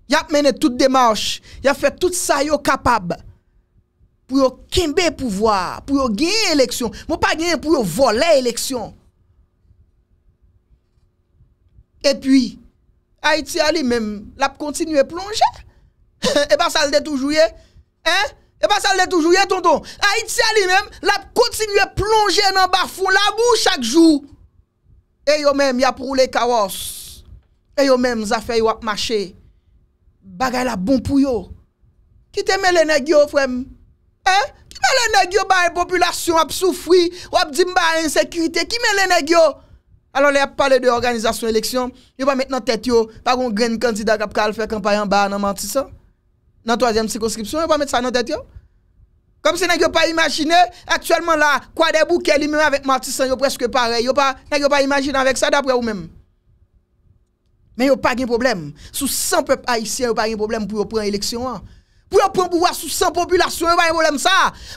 Yap mene tout demache, yap fe tout sa yo kapab pou yo kimbe pouvoar, pou yo genye eleksyon. Mwen pa genye pou yo vole eleksyon. E pwi, Haitia li men, lap kontinye plonje. E ba salde toujouye? E ba salde toujouye, tonton? Haitia li men, lap kontinye plonje nan bafou la bou chak jou. E yo men, yap roule kawos. E yo men, zafey wap mache. Bagay la bon pou yo. Ki te mè lè nè gyo, frèm? Eh? Ki mè lè nè gyo ba yon e populasyon ap soufri, wap di mba yon e sekwite? Ki mè lè nè gyo? Alon lè ap pale de organizasyon, eleksyon, yo pa mèt nan tèt yo pa ron gren kandida kapkal fèk an payan ba nan mantisan? Nan toazèm sikonskripsyon, yo pa mèt sa nan tèt yo? Kom se nè gyo pa imajine, aktuellement la, kwa de bouke li mè avèk mantisan, yo preske pare, yo pa, nè gyo pa imajine avèk sa dapre ou mèm. Men yo pa gen problem. Sou 100 pepe haisyen yo pa gen problem pou yo pren eleksyon an. Pou yo pren pouvoi sou 100 populasyon, yo pa gen problem sa.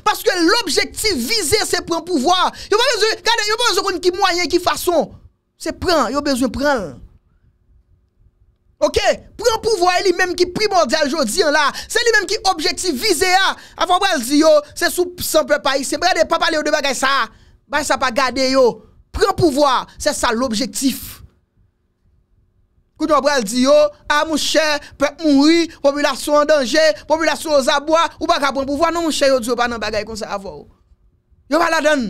Paske l'objectivize se pren pouvoi. Yo pa bezo, gade, yo pa bezo kon ki mwayen, ki fason. Se pren, yo bezo pren. Ok? Pren pouvoi li menm ki primordial jodi an la. Se li menm ki objectivize a. Afan pou al di yo, se sou 100 pepe haisyen. Brede, pa pale yo debe gade sa. Bade sa pa gade yo. Pren pouvoi, se sa l'objectif. Ou nou a bral di yo, a ah, mou chè, pè moun ri, populasyon an danjè, populasyon o zabwa, ou baka proun pouvwa, nou mou chè yo di yo pa nan bagay kon sa avò. Yo pa la don,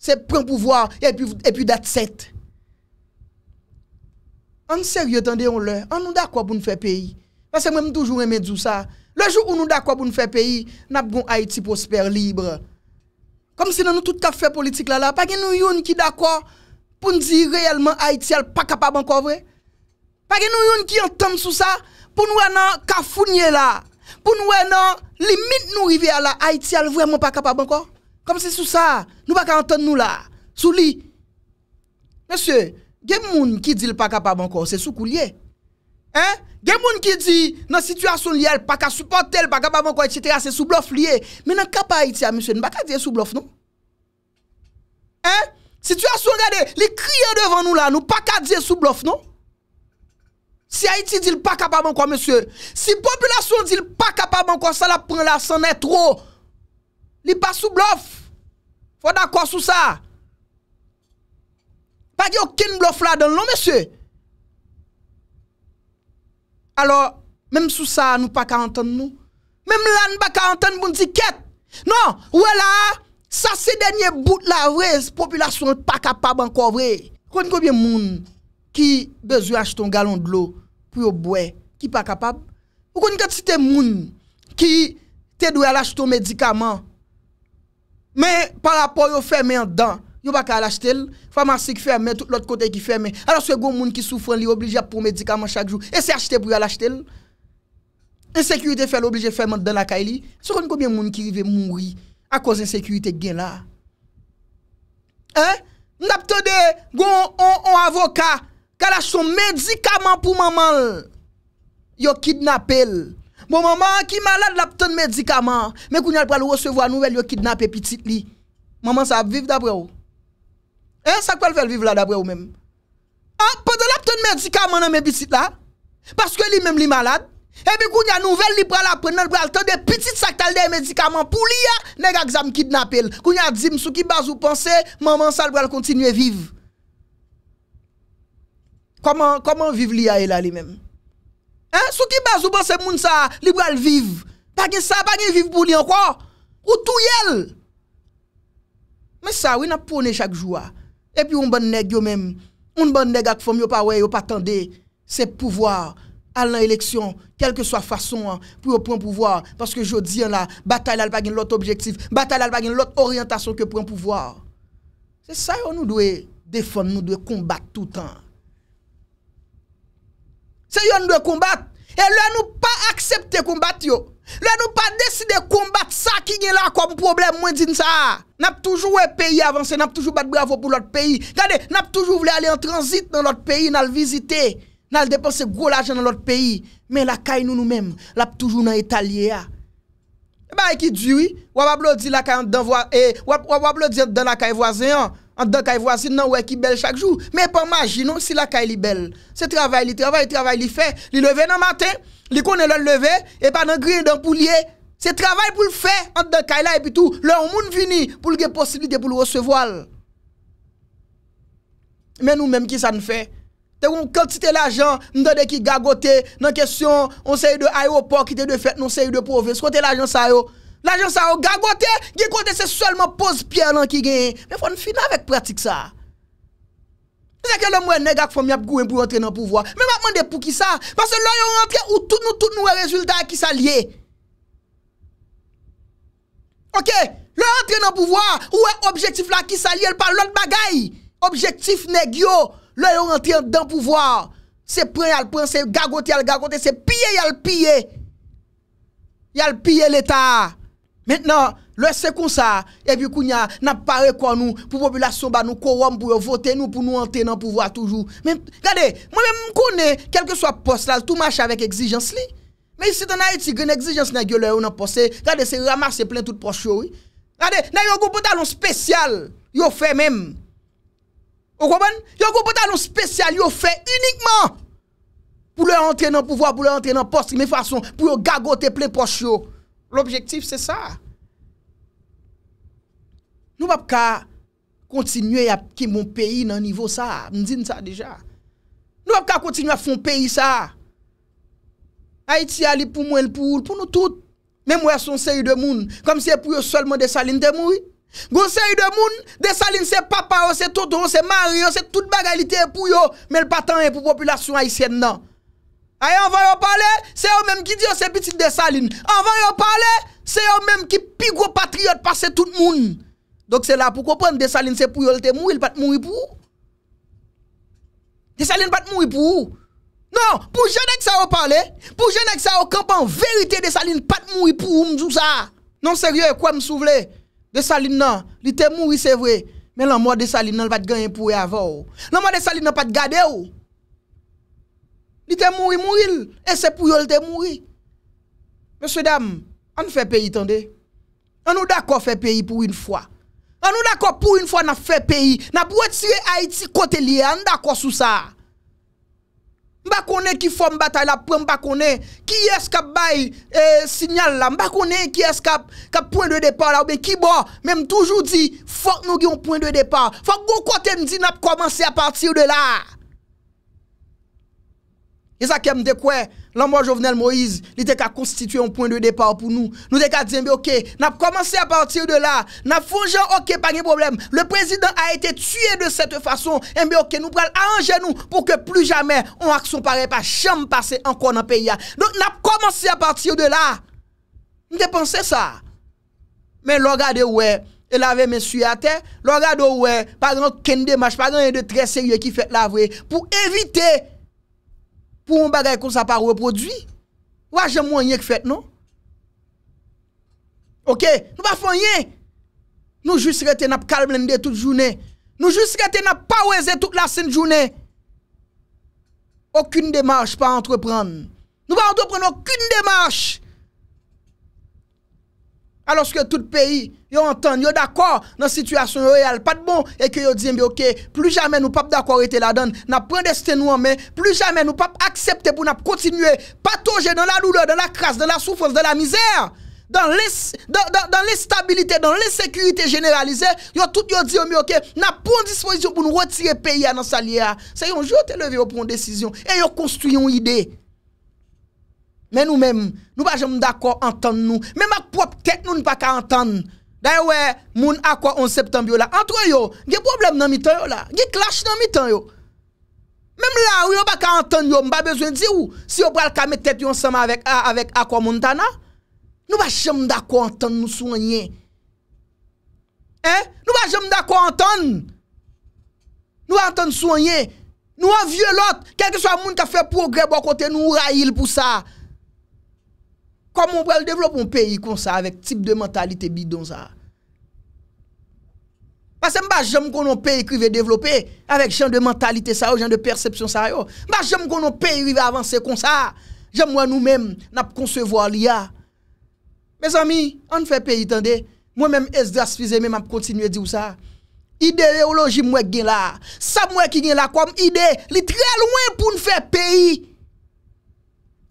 se proun pouvwa, e pi dat set. An seryot an deyon lè, an nou da kwa pou nou fè peyi. Pase mèm toujou remèd zou sa. Le jou ou nou da kwa pou nou fè peyi, nap bon Haiti prospère libre. Kom si nan nou tout ka fè politik lala, pa gen nou yon ki da kwa pou nou di reyelman Haiti al pa kapab an kovre? Pa gen nou yon ki yon tem sou sa pou nou anan kafounye la, pou nou anan limit nou yive ala Haitia l vweyman pa kapabanko? Kom se sou sa nou baka anten nou la sou li. Monsye, gen moun ki di l pa kapabanko se sou kou liye. Gen moun ki di nan situasyon liye l pa ka supporte l pa kapabanko etche teya se sou blof liye. Menan kapabanko monsye nou baka diye sou blof nou? Situasyon gade, li kriye devan nou la nou baka diye sou blof nou? Si Haiti di l pa kapab an kwa, mesye. Si populasyon di l pa kapab an kwa, sa la pren la san netro. Li pa sou blof. Fwa d'akwa sou sa. Pa gi okin blof la den l an, mesye. Alors, menm sou sa, nou pa karenten nou. Menm lan ba karenten bon di ket. Non, wè la, sa se denye bout la vre, populasyon l pa kapab an kwa vre. Kon koubyen moun. Ki bezwe ache ton galon de lo Pou yo bwe Ki pa kapab Ou koni kat si te moun Ki te dwe alache ton medikaman Men par rapport yo ferme an dan Yo baka alache tel Farmase ki ferme Tout l'ot kote ki ferme Alache se goun moun ki soufran li Oblige ap pou medikaman chak jou E se ache tel pou yo alache tel Ensekurite fel oblige ferme an dan la ka ili Se koni koni moun ki vive mounri Akoz ensekurite gen la Ndap te de goun an avoka Kala son medikaman pou maman yo kidnapel. Bon maman an ki malade la ptoun medikaman, men kounyal pral osevo an nouvel yo kidnap epitit li. Maman sa ap viv dabre ou. Eh, sa kou al fel viv la dabre ou men. An, pote la ptoun medikaman an me bitit la, paske li men li malade, e bi kounyal nouvel li pral ap prenen pral te de pitit sak tal de medikaman pou li ya neg aksam kidnapel. Kounyal di msou ki baz ou panse, maman sa al pral kontinye viv. Koman vive li a ela li men? Sou ki baz ou ban se moun sa li pou al vive? Bagye sa, bagye vive pou li an kwa? Ou tou yel? Mè sa, wè na pounè chak jou a. E pi ou bon mbè nèk yo men, mbè bon nèk ak fòm yo pa wey, yo pa tende, se pouvoar, al nan eleksyon, kelke so a fason, pou yo pouen pouvoar, paske jo diyan la, batal al bagyen lot objektif, batal al bagyen lot oryentasyon pou yo pouen pouvoar. Se sa yo nou dwe defon, nou dwe kombat tout an. Se yon nou e kombat, e lè nou pa aksepte kombat yo. Lè nou pa deside kombat sa ki gen la kom problem mwen din sa. Nap toujou e peyi avanse, nap toujou bat bravo pou lot peyi. Gade, nap toujou vle ale an transit nan lot peyi, nan al vizite, nan al depanse gwo la jen nan lot peyi. Men lakay nou nou menm, lap toujou nan etalye ya. E ba ekidjoui, wap wab lo di lakay an dan e, wazen yon. Ante dan kay e vwazine nan wè ki bel chakjou. Mè pou maginon si la kay e li bel. Se travèl li travèl, travèl li fè. Li levè nan matè, li konè lè levè, e pa nan gri yon dan pou liè. Se travèl pou l'fè, ante dan kay e la epi tout, lè an moun vini pou lge posibilite pou l'osevoal. Mè nou mèm ki sa n'fè. Te wou, kòl ti te la jan, n'dade ki gagote, nan kesyon, on se yon de ayopòk, ki te yon de fèt, non se yon de povè, skòl te la jan sa yon. La jan sa yo gagote, gye kote se solman pose pier lan ki gen. Me fon fina vek pratik sa. Se ke lè mwen neg ak fòm yap gwen pou rentre nan pouvoar. Me mwen de pou ki sa, parce lè yo rentre ou tout nou tout nou e rezultat ki sa liye. Ok, lè yo rentre nan pouvoar, ou e objektif la ki sa liye, lè pa lòt bagay. Objektif neg yo, lè yo rentre nan pouvoar. Se pren, lè pren, se gagote, lè gagote, se piye, lè piye. Lè piye l'Etat. Mètenan, lè se kon sa, e byou kounya, nan pare kon nou, pou populasyon ba nou korwam pou yo vote nou pou nou ante nan pouvoi toujou. Mè, gade, mwen mè mkone, kelke swa post lal, tou mache avèk exijans li. Mè, isi tan a eti, gen exijans nan gyo lè ou nan poste, gade, se ramase plen tout post yo, wè. Gade, nan yo go pota loun spesyal, yo fè mèm. O kwa mèn? Yo go pota loun spesyal, yo fè unikman. Pou lè ante nan pouvoi, pou lè ante nan poste, mè fason, pou yo gagote plen post yo. L'objektif se sa. Nou wap ka kontinye a ki moun peyi nan nivou sa. Mzine sa deja. Nou wap ka kontinye a fon peyi sa. Haiti a li pou mwen, pou oul, pou nou tout. Men mwen son se yu de moun. Kom se yu pou yo solman de salin de mou. Gon se yu de moun, de salin se papa, se toto, se mari, se tout bagay li te yu pou yo. Men l patan yu pou populasyon Haitien nan. Aye, an van yo pale, se yo menm ki diyo se piti desaline. An van yo pale, se yo menm ki pigwo patriot pase tout moun. Dok se la pou kopan desaline se pou yo lte mou, il pat mou ipou. Desaline pat mou ipou. Nan, pou jenek sa yo pale, pou jenek sa yo kampan, verite desaline pat mou ipou ou mdou sa. Nan seryo, e kwa m souvle. Desaline nan, lite oh. mou ipou se vwe. Men la mwa desaline nan vat ganyan pou yavou. La mwa desaline nan pat gade ou. Oh. Ni te mouri mou il, e se pou yol te mouri. Mese dam, an fe peyi tan de? An nou dako fe peyi pou in fwa? An nou dako pou in fwa na fe peyi? Na bou etire Haiti kote liye, an dako sou sa? Mba kone ki fom batay la pou mba kone? Ki es ka baye sinyal la? Mba kone ki es ka pon de depa la? Mbe ki bo, mbe m toujou di, fok nou gen pon de depa. Fok go kote mdi nap komanse a patir de la. E sa ke m de kwe, lan mwen jovenel Moïse, li de ka konstituye an poin de depar pou nou. Nou de ka diye mbe okey, nap komanse a partir de la, nap fonje an okey pa nye problem, le prezident a ete tuye de sete fason, mbe okey nou pral anjen nou pou ke plu jamen an aksyon pare pa chanm pase an kon an peya. Nou nap komanse a partir de la, mbe te panse sa. Men lorade we, e lave men suyate, lorade we, padran ken de mach, padran yon de tre serye ki fet lave, pou evite pou m bagay kon sa par wè prodwi, wè jè mwen yè k fèt, nou? Ok, nou wè fè yè, nou jous rete nap kalm lende tout jounè, nou jous rete nap pa wè zè tout la sin jounè, okoun demarche pa antrepran, nou wè antrepran okoun demarche, aloske tout peyi yo enten yo d'akor nan sitwasyon yo real, pat bon, ek yo diyo mi oke, plou jame nou pap d'akor ete la don, nan pren desten nou anmen, plou jame nou pap aksepte pou nan kontinue, patoje nan la louleur, nan la kras, nan la soufonse, nan la mizer, dan les stabilite, dan les sekurite generalize, yo tout yo diyo mi oke, nan pou an dispoisyon pou nou retire peyi anan sa liye a, se yo jote leve yo pou an desisyon, e yo konstuyon ide, Mè nou mèm, nou ba jèm d'akwa antan nou. Mèm ak pop ket nou nou pa ka antan. Dè wè, moun akwa 11 septembyou la. Antre yo, ge problem nan mitan yo la. Ge clash nan mitan yo. Mèm la, yo ba ka antan yo, mba bezwen di ou. Si yo pral kamet tèt yon sama avèk akwa moun tan la. Nou ba jèm d'akwa antan nou sou anye. Hè? Nou ba jèm d'akwa antan. Nou va antan sou anye. Nou avye lòt. Kèkè so a moun ka fè progrè bò bon kote nou ra il pou saa. Kwa moun brel, devlop moun peyi kon sa, avèk tip de mentalite bidon sa. Basè m bas jom konon peyi ki vi devlopè, avèk jen de mentalite sa yo, jen de perception sa yo. Bas jom konon peyi vi avanse kon sa, jom mwen nou mèm nap konsevwa li ya. Mè sami, an fè peyi tande, mwen mèm es dras fizè mèm ap kontinuè di ou sa. Ideologi mwen gen la, sa mwen ki gen la kwa m ide, li tre lwen pou n fè peyi.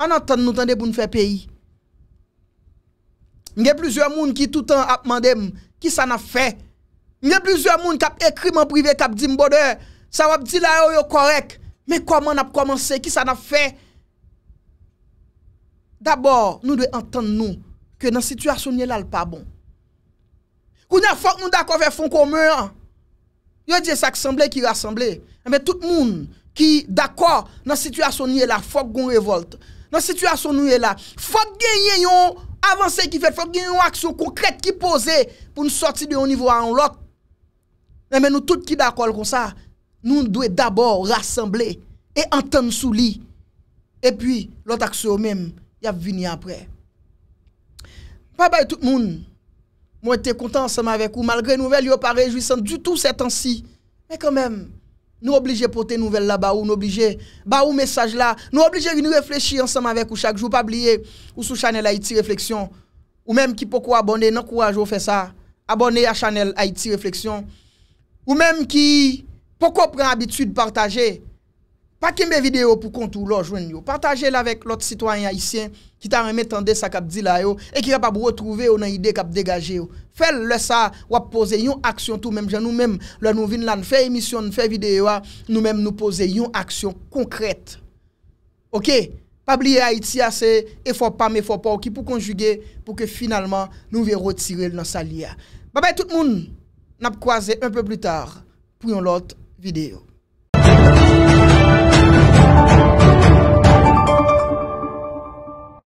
An an tande nou tande pou n fè peyi. Nye plizye moun ki toutan ap mande ki sa na fe Nye plizye moun kap ekriman prive kap di mbode Sa wap di la yo yo korek Me koman ap koman se ki sa na fe Dabor nou dwe enten nou Ke nan situasyon nye la lpa bon Kou nye fok moun dako ve fon kome an Yo dje sak semble ki rassemble Mwen tout moun ki dako nan situasyon nye la fok goun revolte Nan situasyon nye la fok genye yon Avansè ki fè, fòm gen yon aksyon konkret ki pose pou nou sorti de yon nivou an lòt. Mè mè nou tout ki d'akol kon sa, nou nou dwe d'abor rassemble e antan sou li. E pwi, lòt aksyon mèm, yav vini apre. Pa bay tout moun, mwen te kontan ansem avèk ou, malgré nouvel yopare, jwisan du tout set ansi, mè kon mèm. Nou oblije pote nouvel la ba ou nou oblije Ba ou mesaj la Nou oblije vi nou reflechi ansam avek ou chak jou Pa bliye ou sou chanel Haiti Reflexion Ou menm ki pokou abone nan kouraj ou fe sa Abone a chanel Haiti Reflexion Ou menm ki Pokou pren abitud partaje Pa ki me videyo pou kontou lojwen yo. Pataje la vek lot sitwanyan Haitien ki ta reme tende sa kap di la yo e ki va pa pou wotrouve yo nan ide kap degaje yo. Fel le sa wap pose yon aksyon tou menm jen nou menm lò nou vin lan fè emisyon, fè videyo, nou menm nou pose yon aksyon konkrète. Ok? Pa bliye Haiti a se, e fòp pa, me fòp pa ou ki pou konjuge pou ke finalman nou vey rotire lò sa liya. Ba bay tout moun, nap kwaze un peu plu tar pou yon lot videyo.